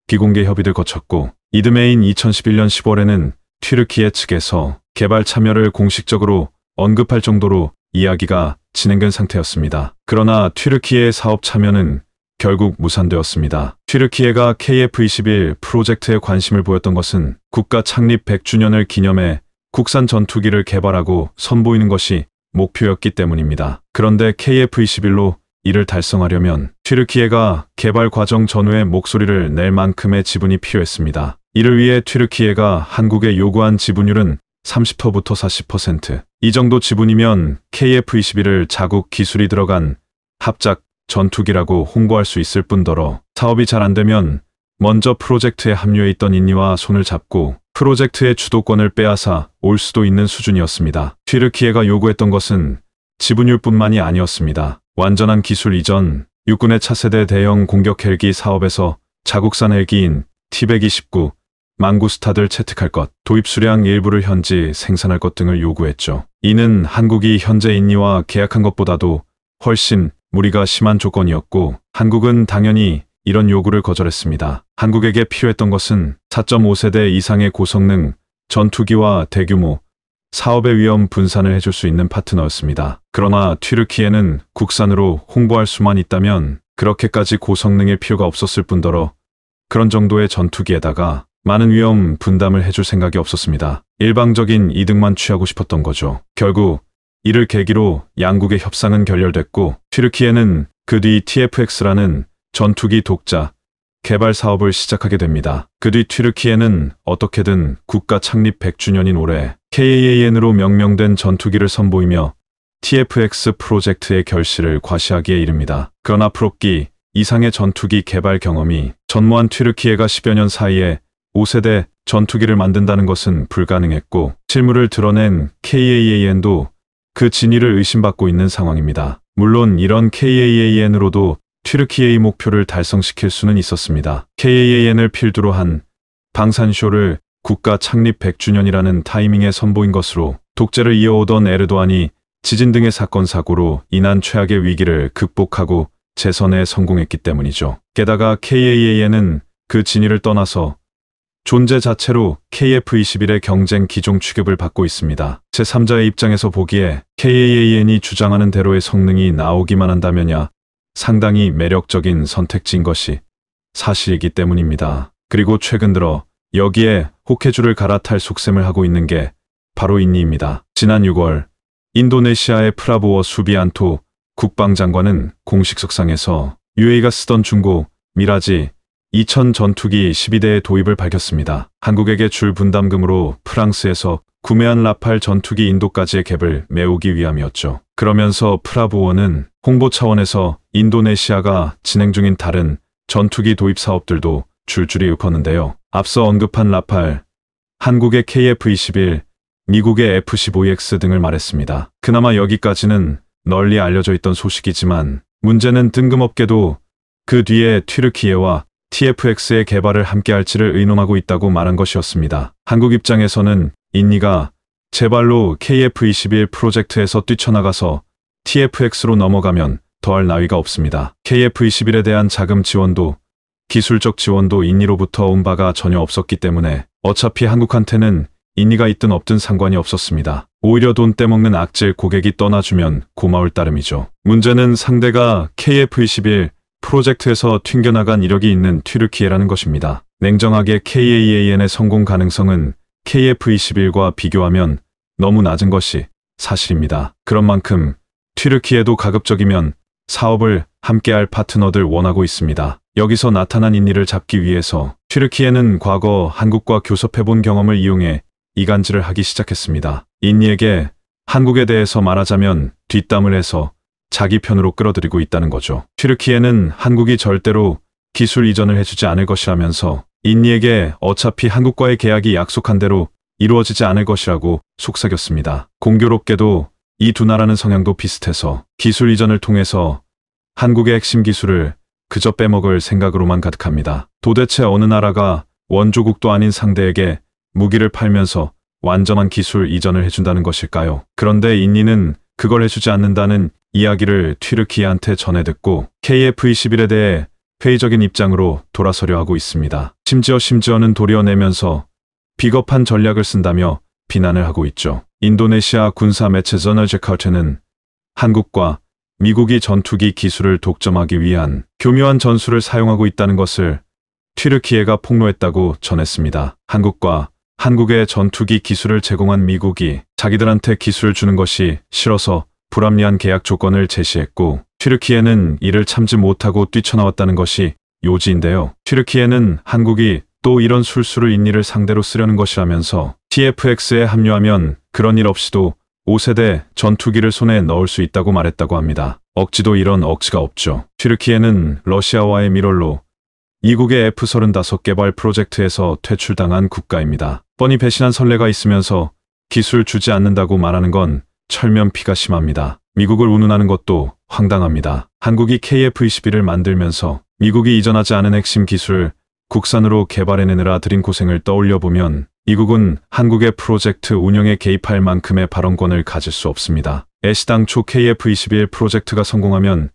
비공개 협의를 거쳤고 이듬해인 2011년 10월에는 튀르키예 측에서 개발 참여를 공식적으로 언급할 정도로 이야기가 진행된 상태였습니다. 그러나 튀르키예 사업 참여는 결국 무산되었습니다. 튀르키예가 KF-21 프로젝트에 관심을 보였던 것은 국가 창립 100주년을 기념해 국산 전투기를 개발하고 선보이는 것이 목표였기 때문입니다. 그런데 KF-21로 이를 달성하려면 튀르키예가 개발 과정 전후에 목소리를 낼 만큼의 지분이 필요했습니다. 이를 위해 튀르키예가 한국에 요구한 지분율은 30%부터 40%이 정도 지분이면 KF-21을 자국 기술이 들어간 합작 전투기라고 홍보할 수 있을 뿐더러 사업이 잘 안되면 먼저 프로젝트에 합류해 있던 인니와 손을 잡고 프로젝트의 주도권을 빼앗아 올 수도 있는 수준이었습니다. 튀르키예가 요구했던 것은 지분율뿐만이 아니었습니다. 완전한 기술 이전 육군의 차세대 대형 공격 헬기 사업에서 자국산 헬기인 T-129 망구스타들 채택할 것, 도입 수량 일부를 현지 생산할 것 등을 요구했죠. 이는 한국이 현재 인니와 계약한 것보다도 훨씬 무리가 심한 조건이었고 한국은 당연히 이런 요구를 거절했습니다. 한국에게 필요했던 것은 4.5세대 이상의 고성능, 전투기와 대규모, 사업의 위험 분산을 해줄 수 있는 파트너였습니다. 그러나 튀르키에는 국산으로 홍보할 수만 있다면 그렇게까지 고성능일 필요가 없었을 뿐더러 그런 정도의 전투기에다가 많은 위험 분담을 해줄 생각이 없었습니다. 일방적인 이득만 취하고 싶었던 거죠. 결국 이를 계기로 양국의 협상은 결렬됐고 튀르키에는그 뒤 TFX라는 전투기 독자 개발 사업을 시작하게 됩니다. 그 뒤튀르키에는 어떻게든 국가 창립 100주년인 올해 KAAN으로 명명된 전투기를 선보이며 TFX 프로젝트의 결실을 과시하기에 이릅니다. 그러나 프로기 이상의 전투기 개발 경험이 전무한 튀르키에가 10여 년 사이에 5세대 전투기를 만든다는 것은 불가능했고 실물을 드러낸 KAAN도 그 진위를 의심받고 있는 상황입니다. 물론 이런 KAAN으로도 튀르키예의 목표를 달성시킬 수는 있었습니다. KAAN을 필두로 한 방산쇼를 국가 창립 100주년이라는 타이밍에 선보인 것으로 독재를 이어오던 에르도안이 지진 등의 사건 사고로 인한 최악의 위기를 극복하고 재선에 성공했기 때문이죠. 게다가 KAAN은 그 진위를 떠나서 존재 자체로 KF-21의 경쟁 기종 취급을 받고 있습니다. 제3자의 입장에서 보기에 KAAN이 주장하는 대로의 성능이 나오기만 한다면야 상당히 매력적인 선택지인 것이 사실이기 때문입니다. 그리고 최근 들어 여기에 호케주를 갈아탈 속셈을 하고 있는 게 바로 인니입니다. 지난 6월 인도네시아의 프라보어 수비안토 국방장관은 공식 석상에서 UA가 쓰던 중고 미라지 2000 전투기 12대의 도입을 밝혔습니다. 한국에게 줄 분담금으로 프랑스에서 구매한 라팔 전투기 인도까지의 갭을 메우기 위함이었죠. 그러면서 프라보원은 홍보 차원에서 인도네시아가 진행 중인 다른 전투기 도입 사업들도 줄줄이 윽었는데요. 앞서 언급한 라팔, 한국의 KF-21, 미국의 F-15X 등을 말했습니다. 그나마 여기까지는 널리 알려져 있던 소식이지만 문제는 뜬금없게도 그 뒤에 튀르키예와 TFX의 개발을 함께 할지를 의논하고 있다고 말한 것이었습니다. 한국 입장에서는 인니가 제발로 KF-21 프로젝트에서 뛰쳐나가서 TFX로 넘어가면 더할 나위가 없습니다. KF-21에 대한 자금 지원도 기술적 지원도 인니로부터 온 바가 전혀 없었기 때문에 어차피 한국한테는 인니가 있든 없든 상관이 없었습니다. 오히려 돈 떼먹는 악질 고객이 떠나주면 고마울 따름이죠. 문제는 상대가 KF-21 프로젝트에서 튕겨나간 이력이 있는 튀르키예라는 것입니다. 냉정하게 KAAN의 성공 가능성은 KF-21과 비교하면 너무 낮은 것이 사실입니다. 그런 만큼 튀르키에도 가급적이면 사업을 함께할 파트너들 원하고 있습니다. 여기서 나타난 인니를 잡기 위해서 튀르키에는 과거 한국과 교섭해본 경험을 이용해 이간질을 하기 시작했습니다. 인니에게 한국에 대해서 말하자면 뒷담을 해서 자기 편으로 끌어들이고 있다는 거죠. 튀르키에는 한국이 절대로 기술 이전을 해주지 않을 것이라면서 인니에게 어차피 한국과의 계약이 약속한 대로 이루어지지 않을 것이라고 속삭였습니다. 공교롭게도 이 두 나라는 성향도 비슷해서 기술 이전을 통해서 한국의 핵심 기술을 그저 빼먹을 생각으로만 가득합니다. 도대체 어느 나라가 원조국도 아닌 상대에게 무기를 팔면서 완전한 기술 이전을 해준다는 것일까요? 그런데 인니는 그걸 해주지 않는다는 이야기를 튀르키한테 전해 듣고 KF-21에 대해 회의적인 입장으로 돌아서려 하고 있습니다. 심지어 심지어는 도려내면서 비겁한 전략을 쓴다며 비난을 하고 있죠. 인도네시아 군사 매체 저널 제카우트는 한국과 미국이 전투기 기술을 독점하기 위한 교묘한 전술을 사용하고 있다는 것을 튀르키예가 폭로했다고 전했습니다. 한국과 한국의 전투기 기술을 제공한 미국이 자기들한테 기술을 주는 것이 싫어서 불합리한 계약 조건을 제시했고 튀르키예는 이를 참지 못하고 뛰쳐나왔다는 것이 요지인데요. 튀르키예는 한국이 또 이런 술수를 인니를 상대로 쓰려는 것이라면서 TFX에 합류하면 그런 일 없이도 5세대 전투기를 손에 넣을 수 있다고 말했다고 합니다. 억지도 이런 억지가 없죠. 튀르키예는 러시아와의 미롤로 이국의 F-35 개발 프로젝트에서 퇴출당한 국가입니다. 뻔히 배신한 선례가 있으면서 기술 주지 않는다고 말하는 건 철면피가 심합니다. 미국을 운운하는 것도 황당합니다. 한국이 KF-21을 만들면서 미국이 이전하지 않은 핵심 기술 국산으로 개발해내느라 들인 고생을 떠올려 보면 미국은 한국의 프로젝트 운영에 개입할 만큼의 발언권을 가질 수 없습니다. 애시당초 KF-21 프로젝트가 성공하면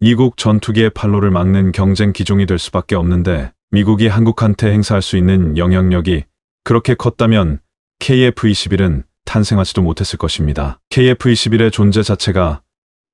미국 전투기의 판로를 막는 경쟁 기종이 될 수밖에 없는데 미국이 한국한테 행사할 수 있는 영향력이 그렇게 컸다면 KF-21은 탄생하지도 못했을 것입니다. KF-21의 존재 자체가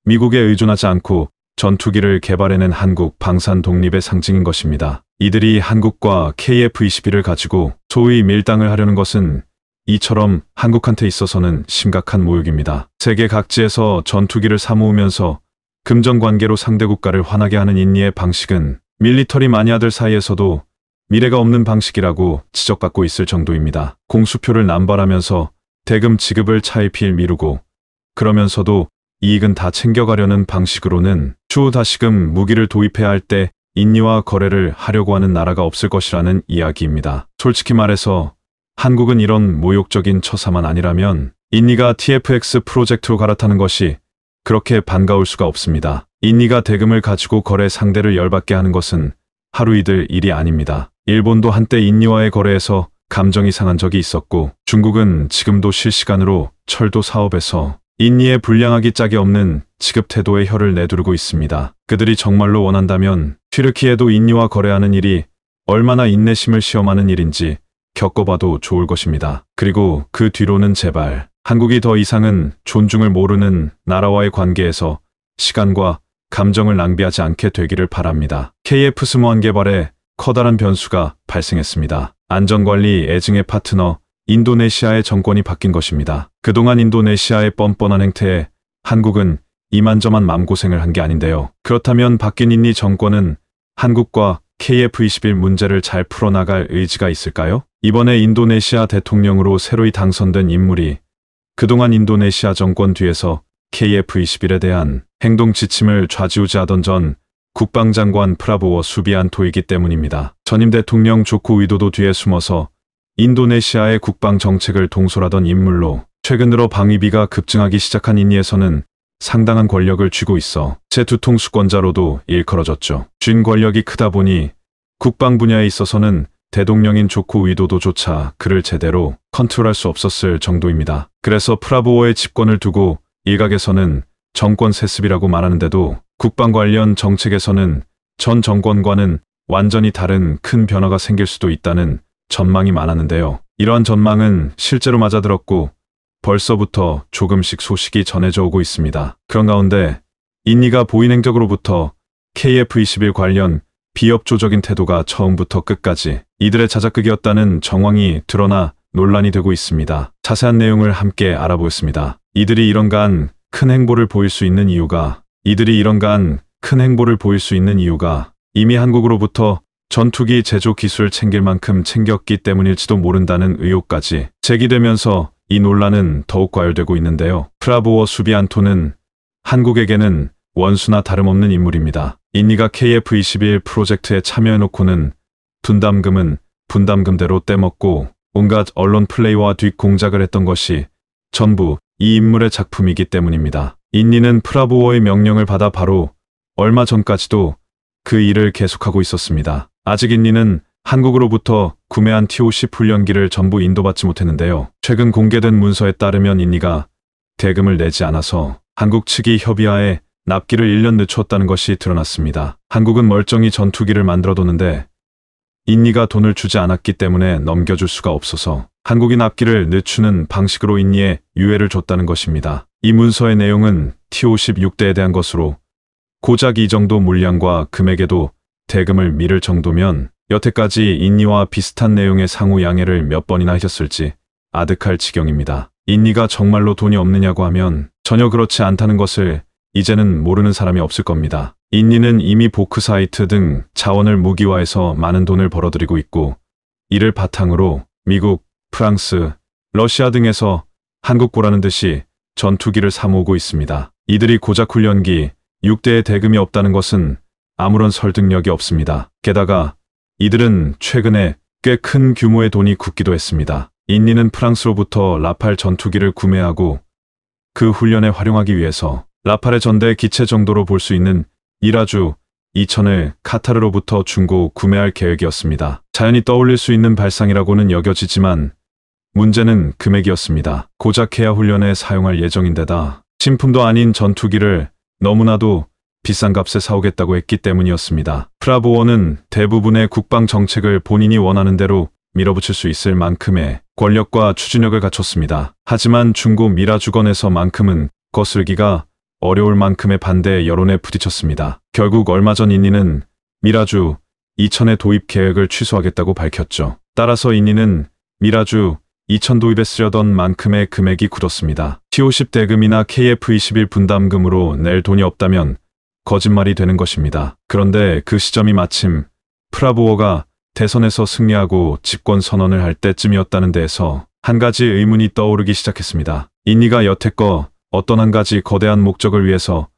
미국에 의존하지 않고 전투기를 개발해낸 한국 방산 독립의 상징인 것입니다. 이들이 한국과 KF-21을 가지고 소위 밀당을 하려는 것은 이처럼 한국한테 있어서는 심각한 모욕입니다. 세계 각지에서 전투기를 사모으면서 금전관계로 상대 국가를 화나게 하는 인니의 방식은 밀리터리 마니아들 사이에서도 미래가 없는 방식이라고 지적받고 있을 정도입니다. 공수표를 남발하면서 대금 지급을 차이필 미루고 그러면서도 이익은 다 챙겨가려는 방식으로는 추후 다시금 무기를 도입해야 할 때 인니와 거래를 하려고 하는 나라가 없을 것이라는 이야기입니다. 솔직히 말해서 한국은 이런 모욕적인 처사만 아니라면 인니가 TFX 프로젝트로 갈아타는 것이 그렇게 반가울 수가 없습니다. 인니가 대금을 가지고 거래 상대를 열받게 하는 것은 하루 이들 일이 아닙니다. 일본도 한때 인니와의 거래에서 감정이 상한 적이 있었고 중국은 지금도 실시간으로 철도 사업에서 인니의 불량하기 짝이 없는 지급 태도의 혀를 내두르고 있습니다. 그들이 정말로 원한다면 튀르키에도 인니와 거래하는 일이 얼마나 인내심을 시험하는 일인지 겪어봐도 좋을 것입니다. 그리고 그 뒤로는 제발 한국이 더 이상은 존중을 모르는 나라와의 관계에서 시간과 감정을 낭비하지 않게 되기를 바랍니다. KF 스무한 개발에 커다란 변수가 발생했습니다. 안전관리 애증의 파트너 인도네시아의 정권이 바뀐 것입니다. 그동안 인도네시아의 뻔뻔한 행태에 한국은 이만저만 맘고생을 한 게 아닌데요. 그렇다면 바뀐 인니 정권은 한국과 KF21 문제를 잘 풀어나갈 의지가 있을까요? 이번에 인도네시아 대통령으로 새로이 당선된 인물이 그동안 인도네시아 정권 뒤에서 KF21에 대한 행동 지침을 좌지우지하던 전 국방장관 프라보워 수비안토이기 때문입니다. 전임 대통령 조코 위도도 뒤에 숨어서 인도네시아의 국방 정책을 동솔하던 인물로 최근 들어 방위비가 급증하기 시작한 인니에서는 상당한 권력을 쥐고 있어 제2통 수권자로도 일컬어졌죠. 쥔 권력이 크다 보니 국방 분야에 있어서는 대동령인 조코 위도도조차 그를 제대로 컨트롤할 수 없었을 정도입니다. 그래서 프라보워의 집권을 두고 일각에서는 정권 세습이라고 말하는데도 국방 관련 정책에서는 전 정권과는 완전히 다른 큰 변화가 생길 수도 있다는 전망이 많았는데요. 이러한 전망은 실제로 맞아들었고 벌써부터 조금씩 소식이 전해져 오고 있습니다. 그런 가운데 인니가 보인 행적으로부터 KF-21 관련 비협조적인 태도가 처음부터 끝까지 이들의 자작극이었다는 정황이 드러나 논란이 되고 있습니다. 자세한 내용을 함께 알아보겠습니다. 이들이 이런 간큰 행보를 보일 수 있는 이유가 이들이 이런간 큰 행보를 보일 수 있는 이유가 이미 한국으로부터 전투기 제조 기술 챙길 만큼 챙겼기 때문일지도 모른다는 의혹까지 제기되면서 이 논란은 더욱 과열되고 있는데요. 프라보어 수비안토는 한국에게는 원수나 다름없는 인물입니다. 인니가 KF-21 프로젝트에 참여해놓고는 분담금은 분담금대로 떼먹고 온갖 언론 플레이와 뒷공작을 했던 것이 전부 이 인물의 작품이기 때문입니다. 인니는 프라보어의 명령을 받아 바로 얼마 전까지도 그 일을 계속하고 있었습니다. 아직 인니는 한국으로부터 구매한 TOC 훈련기를 전부 인도받지 못했는데요. 최근 공개된 문서에 따르면 인니가 대금을 내지 않아서 한국 측이 협의하에 납기를 1년 늦췄다는 것이 드러났습니다. 한국은 멀쩡히 전투기를 만들어뒀는데 인니가 돈을 주지 않았기 때문에 넘겨줄 수가 없어서 한국이 납기를 늦추는 방식으로 인니에 유해를 줬다는 것입니다. 이 문서의 내용은 T56대에 대한 것으로 고작 이 정도 물량과 금액에도 대금을 미를 정도면 여태까지 인니와 비슷한 내용의 상호 양해를 몇 번이나 하셨을지 아득할 지경입니다. 인니가 정말로 돈이 없느냐고 하면 전혀 그렇지 않다는 것을 이제는 모르는 사람이 없을 겁니다. 인니는 이미 보크사이트 등 자원을 무기화해서 많은 돈을 벌어들이고 있고 이를 바탕으로 미국, 프랑스, 러시아 등에서 한국고라는 듯이 전투기를 사모으고 있습니다. 이들이 고작 훈련기 6대의 대금이 없다는 것은 아무런 설득력이 없습니다. 게다가 이들은 최근에 꽤 큰 규모의 돈이 굳기도 했습니다. 인니는 프랑스로부터 라팔 전투기를 구매하고 그 훈련에 활용하기 위해서 라팔의 전대 기체 정도로 볼 수 있는 이라주 2천을 카타르로부터 중고 구매할 계획이었습니다. 자연히 떠올릴 수 있는 발상이라고는 여겨지지만 문제는 금액이었습니다. 고작 해야 훈련에 사용할 예정인데다 신품도 아닌 전투기를 너무나도 비싼 값에 사오겠다고 했기 때문이었습니다. 프라보원은 대부분의 국방 정책을 본인이 원하는 대로 밀어붙일 수 있을 만큼의 권력과 추진력을 갖췄습니다. 하지만 중고 미라주건에서만큼은 거슬기가 어려울 만큼의 반대 여론에 부딪혔습니다. 결국 얼마 전 인니는 미라주 2 0 0 0의 도입 계획을 취소하겠다고 밝혔죠. 따라서 인니는 미라주 2천 도입에 쓰려던 만큼의 금액이 굳었습니다. T50 대금이나 KF21 분담금으로 낼 돈이 없다면 거짓말이 되는 것입니다. 그런데 그 시점이 마침 프라보어가 대선에서 승리하고 집권 선언을 할 때쯤이었다는 데에서 한 가지 의문이 떠오르기 시작했습니다. 인니가 여태껏 어떤 한 가지 거대한 목적을 위해서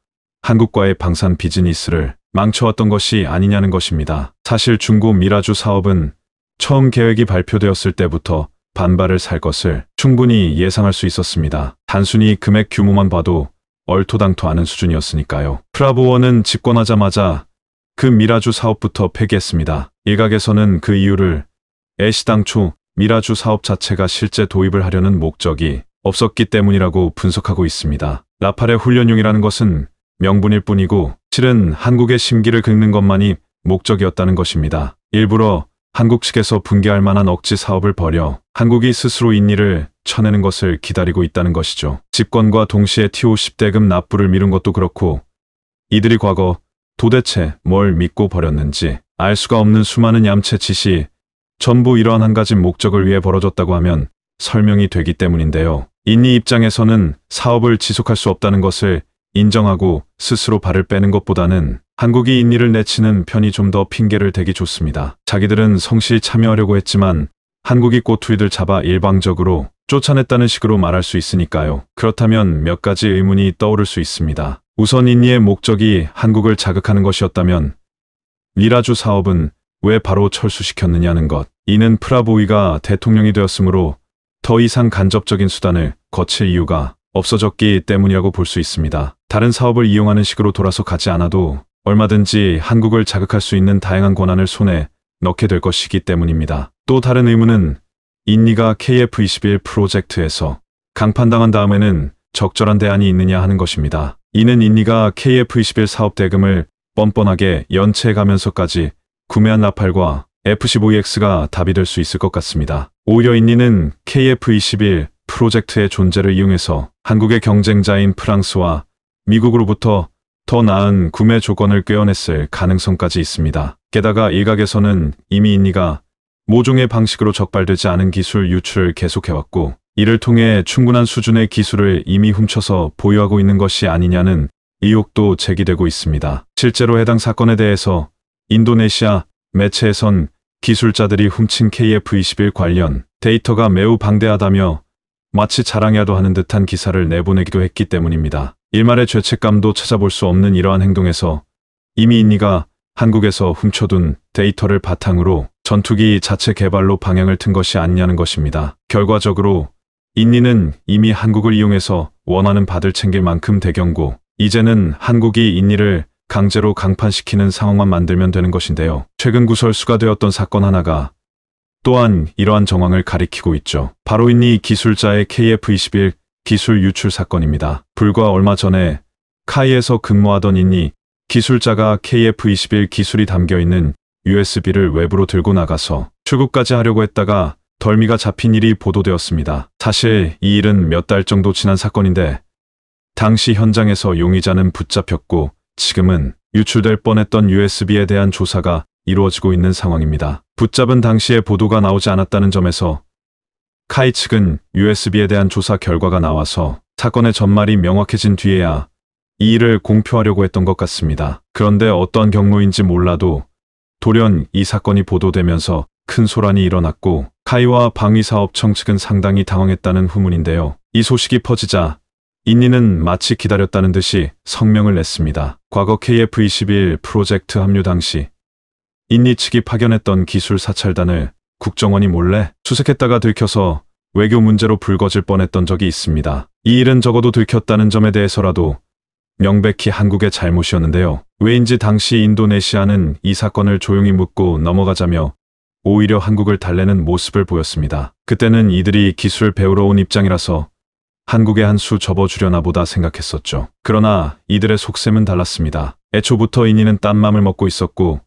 한국과의 방산 비즈니스를 망쳐왔던 것이 아니냐는 것입니다. 사실 중고 미라주 사업은 처음 계획이 발표되었을 때부터 반발을 살 것을 충분히 예상할 수 있었습니다. 단순히 금액 규모만 봐도 얼토당토하는 수준이었으니까요. 프라보어는 집권하자마자 그 미라주 사업부터 폐기했습니다. 일각에서는 그 이유를 애시당초 미라주 사업 자체가 실제 도입을 하려는 목적이 없었기 때문이라고 분석하고 있습니다. 라팔의 훈련용이라는 것은 명분일 뿐이고 실은 한국의 심기를 긁는 것만이 목적이었다는 것입니다. 일부러 한국측에서 붕괴할 만한 억지 사업을 벌여 한국이 스스로 인니를 쳐내는 것을 기다리고 있다는 것이죠. 집권과 동시에 t 5 0 대금 납부를 미룬 것도 그렇고 이들이 과거 도대체 뭘 믿고 버렸는지 알 수가 없는 수많은 얌체 지시 전부 이러한 한 가지 목적을 위해 벌어졌다고 하면 설명이 되기 때문인데요. 인니 입장에서는 사업을 지속할 수 없다는 것을 인정하고 스스로 발을 빼는 것보다는 한국이 인니를 내치는 편이 좀 더 핑계를 대기 좋습니다. 자기들은 성시에 참여하려고 했지만 한국이 꼬투리들 잡아 일방적으로 쫓아냈다는 식으로 말할 수 있으니까요. 그렇다면 몇 가지 의문이 떠오를 수 있습니다. 우선 인니의 목적이 한국을 자극하는 것이었다면 미라주 사업은 왜 바로 철수시켰느냐는 것. 이는 프라보이가 대통령이 되었으므로 더 이상 간접적인 수단을 거칠 이유가 없어졌기 때문이라고 볼 수 있습니다. 다른 사업을 이용하는 식으로 돌아서 가지 않아도 얼마든지 한국을 자극할 수 있는 다양한 권한을 손에 넣게 될 것이기 때문입니다. 또 다른 의문은 인니가 KF21 프로젝트에서 강판당한 다음에는 적절한 대안이 있느냐 하는 것입니다. 이는 인니가 KF21 사업 대금을 뻔뻔하게 연체가면서까지 해 구매한 나팔과 F-15EX가 답이 될 수 있을 것 같습니다. 오히려 인니는 KF-21 프로젝트의 존재를 이용해서 한국의 경쟁자인 프랑스와 미국으로부터 더 나은 구매 조건을 꿰어냈을 가능성까지 있습니다. 게다가 일각에서는 이미 인니가 모종의 방식으로 적발되지 않은 기술 유출을 계속해왔고 이를 통해 충분한 수준의 기술을 이미 훔쳐서 보유하고 있는 것이 아니냐는 의혹도 제기되고 있습니다. 실제로 해당 사건에 대해서 인도네시아 매체에선 기술자들이 훔친 KF-21 관련 데이터가 매우 방대하다며 마치 자랑이라도 하는 듯한 기사를 내보내기도 했기 때문입니다. 일말의 죄책감도 찾아볼 수 없는 이러한 행동에서 이미 인니가 한국에서 훔쳐둔 데이터를 바탕으로 전투기 자체 개발로 방향을 튼 것이 아니냐는 것입니다. 결과적으로 인니는 이미 한국을 이용해서 원하는 받을 챙길 만큼 대경고 이제는 한국이 인니를 강제로 강판시키는 상황만 만들면 되는 것인데요. 최근 구설수가 되었던 사건 하나가 또한 이러한 정황을 가리키고 있죠. 바로 인니 기술자의 KF-21 기술 유출 사건입니다. 불과 얼마 전에 카이에서 근무하던 인이 기술자가 KF21 기술이 담겨있는 USB를 외부로 들고 나가서 출국까지 하려고 했다가 덜미가 잡힌 일이 보도되었습니다. 사실 이 일은 몇 달 정도 지난 사건인데 당시 현장에서 용의자는 붙잡혔고 지금은 유출될 뻔했던 USB에 대한 조사가 이루어지고 있는 상황입니다. 붙잡은 당시에 보도가 나오지 않았다는 점에서 카이 측은 USB에 대한 조사 결과가 나와서 사건의 전말이 명확해진 뒤에야 이 일을 공표하려고 했던 것 같습니다. 그런데 어떠한 경로인지 몰라도 돌연 이 사건이 보도되면서 큰 소란이 일어났고 카이와 방위사업청 측은 상당히 당황했다는 후문인데요. 이 소식이 퍼지자 인니는 마치 기다렸다는 듯이 성명을 냈습니다. 과거 KF-21 프로젝트 합류 당시 인니 측이 파견했던 기술 사찰단을 국정원이 몰래 추색했다가 들켜서 외교 문제로 불거질 뻔했던 적이 있습니다. 이 일은 적어도 들켰다는 점에 대해서라도 명백히 한국의 잘못이었는데요. 왜인지 당시 인도네시아는 이 사건을 조용히 묻고 넘어가자며 오히려 한국을 달래는 모습을 보였습니다. 그때는 이들이 기술 배우러 온 입장이라서 한국의 한 수 접어주려나 보다 생각했었죠. 그러나 이들의 속셈은 달랐습니다. 애초부터 인이는 딴 맘을 먹고 있었고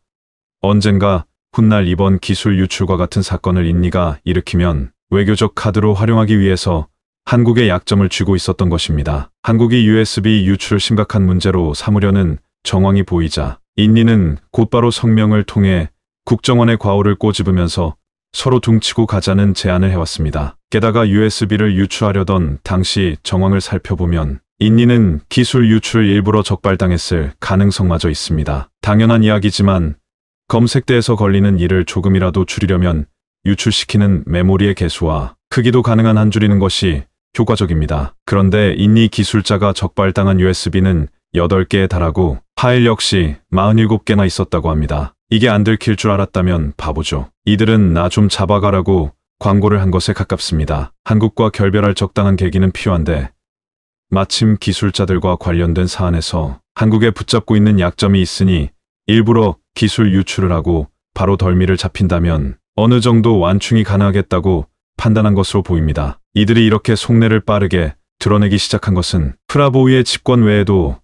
언젠가 훗날 이번 기술 유출과 같은 사건을 인니가 일으키면 외교적 카드로 활용하기 위해서 한국의 약점을 쥐고 있었던 것입니다. 한국이 USB 유출 심각한 문제로 삼으려는 정황이 보이자 인니는 곧바로 성명을 통해 국정원의 과오를 꼬집으면서 서로 둥치고 가자는 제안을 해왔습니다. 게다가 USB를 유출하려던 당시 정황을 살펴보면 인니는 기술 유출 일부러 적발당했을 가능성마저 있습니다. 당연한 이야기지만 검색대에서 걸리는 일을 조금이라도 줄이려면 유출시키는 메모리의 개수와 크기도 가능한 한 줄이는 것이 효과적입니다. 그런데 인니 기술자가 적발당한 USB는 8개에 달하고 파일 역시 47개나 있었다고 합니다. 이게 안 들킬 줄 알았다면 바보죠. 이들은 나 좀 잡아가라고 광고를 한 것에 가깝습니다. 한국과 결별할 적당한 계기는 필요한데 마침 기술자들과 관련된 사안에서 한국에 붙잡고 있는 약점이 있으니 일부러 기술 유출을 하고 바로 덜미를 잡힌다면 어느 정도 완충이 가능하겠다고 판단한 것으로 보입니다. 이들이 이렇게 속내를 빠르게 드러내기 시작한 것은 프라보이의 집권 외에도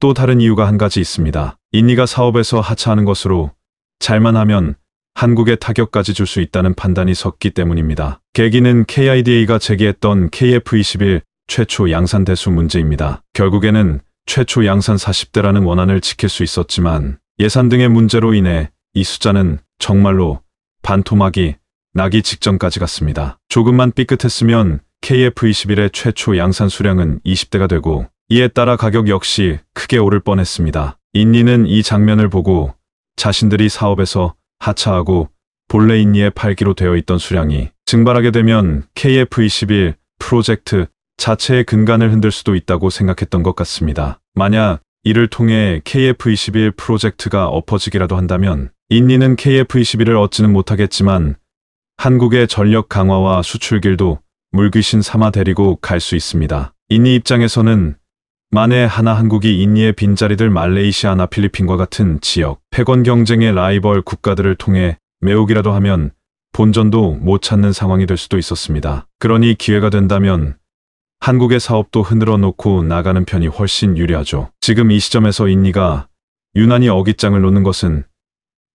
또 다른 이유가 한 가지 있습니다. 인니가 사업에서 하차하는 것으로 잘만 하면 한국에 타격까지 줄 수 있다는 판단이 섰기 때문입니다. 계기는 KIDA가 제기했던 KF21 최초 양산 대수 문제입니다. 결국에는 최초 양산 40대라는 원안을 지킬 수 있었지만 예산 등의 문제로 인해 이 숫자는 정말로 반토막이 나기 직전까지 갔습니다. 조금만 삐끗했으면 KF21의 최초 양산 수량은 20대가 되고 이에 따라 가격 역시 크게 오를 뻔했습니다. 인니는 이 장면을 보고 자신들이 사업에서 하차하고 본래 인니의 팔기로 되어 있던 수량이 증발하게 되면 KF21 프로젝트 자체의 근간을 흔들 수도 있다고 생각했던 것 같습니다. 만약 이를 통해 KF-21 프로젝트가 엎어지기라도 한다면 인니는 KF-21을 얻지는 못하겠지만 한국의 전력 강화와 수출길도 물귀신 삼아 데리고 갈 수 있습니다. 인니 입장에서는 만에 하나 한국이 인니의 빈자리들 말레이시아나 필리핀과 같은 지역 패권 경쟁의 라이벌 국가들을 통해 매우기라도 하면 본전도 못 찾는 상황이 될 수도 있었습니다. 그러니 기회가 된다면 한국의 사업도 흔들어 놓고 나가는 편이 훨씬 유리하죠. 지금 이 시점에서 인니가 유난히 어깃장을 놓는 것은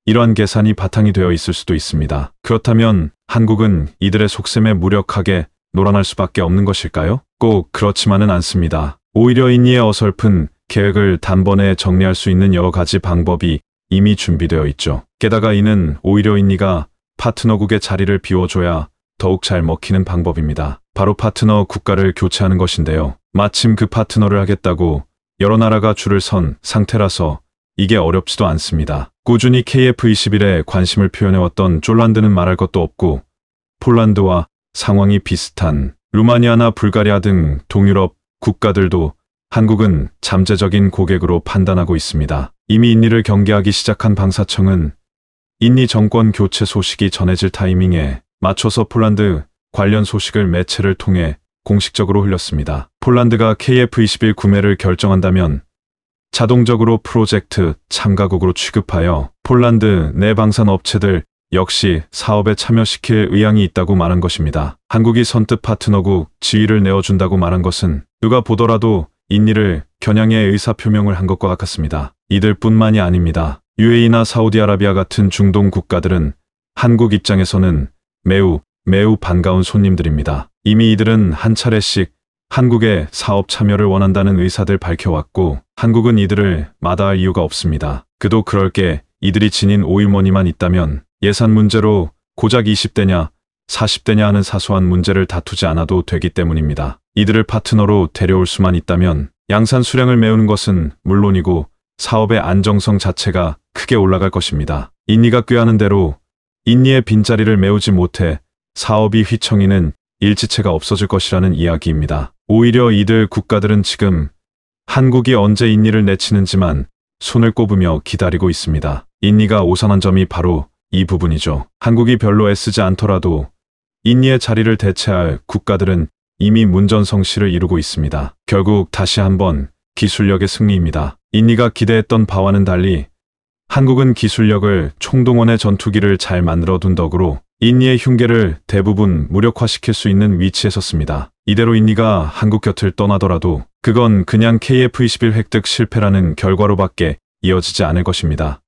이러한 계산이 바탕이 되어 있을 수도 있습니다. 그렇다면 한국은 이들의 속셈에 무력하게 놀아날 수밖에 없는 것일까요? 꼭 그렇지만은 않습니다. 오히려 인니의 어설픈 계획을 단번에 정리할 수 있는 여러 가지 방법이 이미 준비되어 있죠. 게다가 이는 오히려 인니가 파트너국의 자리를 비워줘야 더욱 잘 먹히는 방법입니다. 바로 파트너 국가를 교체하는 것인데요. 마침 그 파트너를 하겠다고 여러 나라가 줄을 선 상태라서 이게 어렵지도 않습니다. 꾸준히 KF21에 관심을 표현해왔던 쫄란드는 말할 것도 없고 폴란드와 상황이 비슷한 루마니아나 불가리아 등 동유럽 국가들도 한국은 잠재적인 고객으로 판단하고 있습니다. 이미 인니를 경계하기 시작한 방사청은 인니 정권 교체 소식이 전해질 타이밍에 맞춰서 폴란드 관련 소식을 매체를 통해 공식적으로 흘렸습니다. 폴란드가 KF-21 구매를 결정한다면 자동적으로 프로젝트 참가국으로 취급하여 폴란드 내 방산 업체들 역시 사업에 참여시킬 의향이 있다고 말한 것입니다. 한국이 선뜻 파트너국 지위를 내어준다고 말한 것은 누가 보더라도 인니를 겨냥해 의사표명을 한 것과 같았습니다. 이들뿐만이 아닙니다. UAE나 사우디아라비아 같은 중동 국가들은 한국 입장에서는 매우 매우 반가운 손님들입니다. 이미 이들은 한 차례씩 한국의 사업 참여를 원한다는 의사들 밝혀왔고 한국은 이들을 마다할 이유가 없습니다. 그도 그럴 게 이들이 지닌 오일머니만 있다면 예산 문제로 고작 20대냐 40대냐 하는 사소한 문제를 다투지 않아도 되기 때문입니다. 이들을 파트너로 데려올 수만 있다면 양산 수량을 메우는 것은 물론이고 사업의 안정성 자체가 크게 올라갈 것입니다. 인니가 꾀하는 대로 인니의 빈자리를 메우지 못해 사업이 휘청이는 일지체가 없어질 것이라는 이야기입니다. 오히려 이들 국가들은 지금 한국이 언제 인니를 내치는지만 손을 꼽으며 기다리고 있습니다. 인니가 오산한 점이 바로 이 부분이죠. 한국이 별로 애쓰지 않더라도 인니의 자리를 대체할 국가들은 이미 문전성시를 이루고 있습니다. 결국 다시 한번 기술력의 승리입니다. 인니가 기대했던 바와는 달리 한국은 기술력을 총동원의 전투기를 잘 만들어 둔 덕으로 인니의 흉계를 대부분 무력화시킬 수 있는 위치에 섰습니다. 이대로 인니가 한국 곁을 떠나더라도 그건 그냥 KF-21 획득 실패라는 결과로밖에 이어지지 않을 것입니다.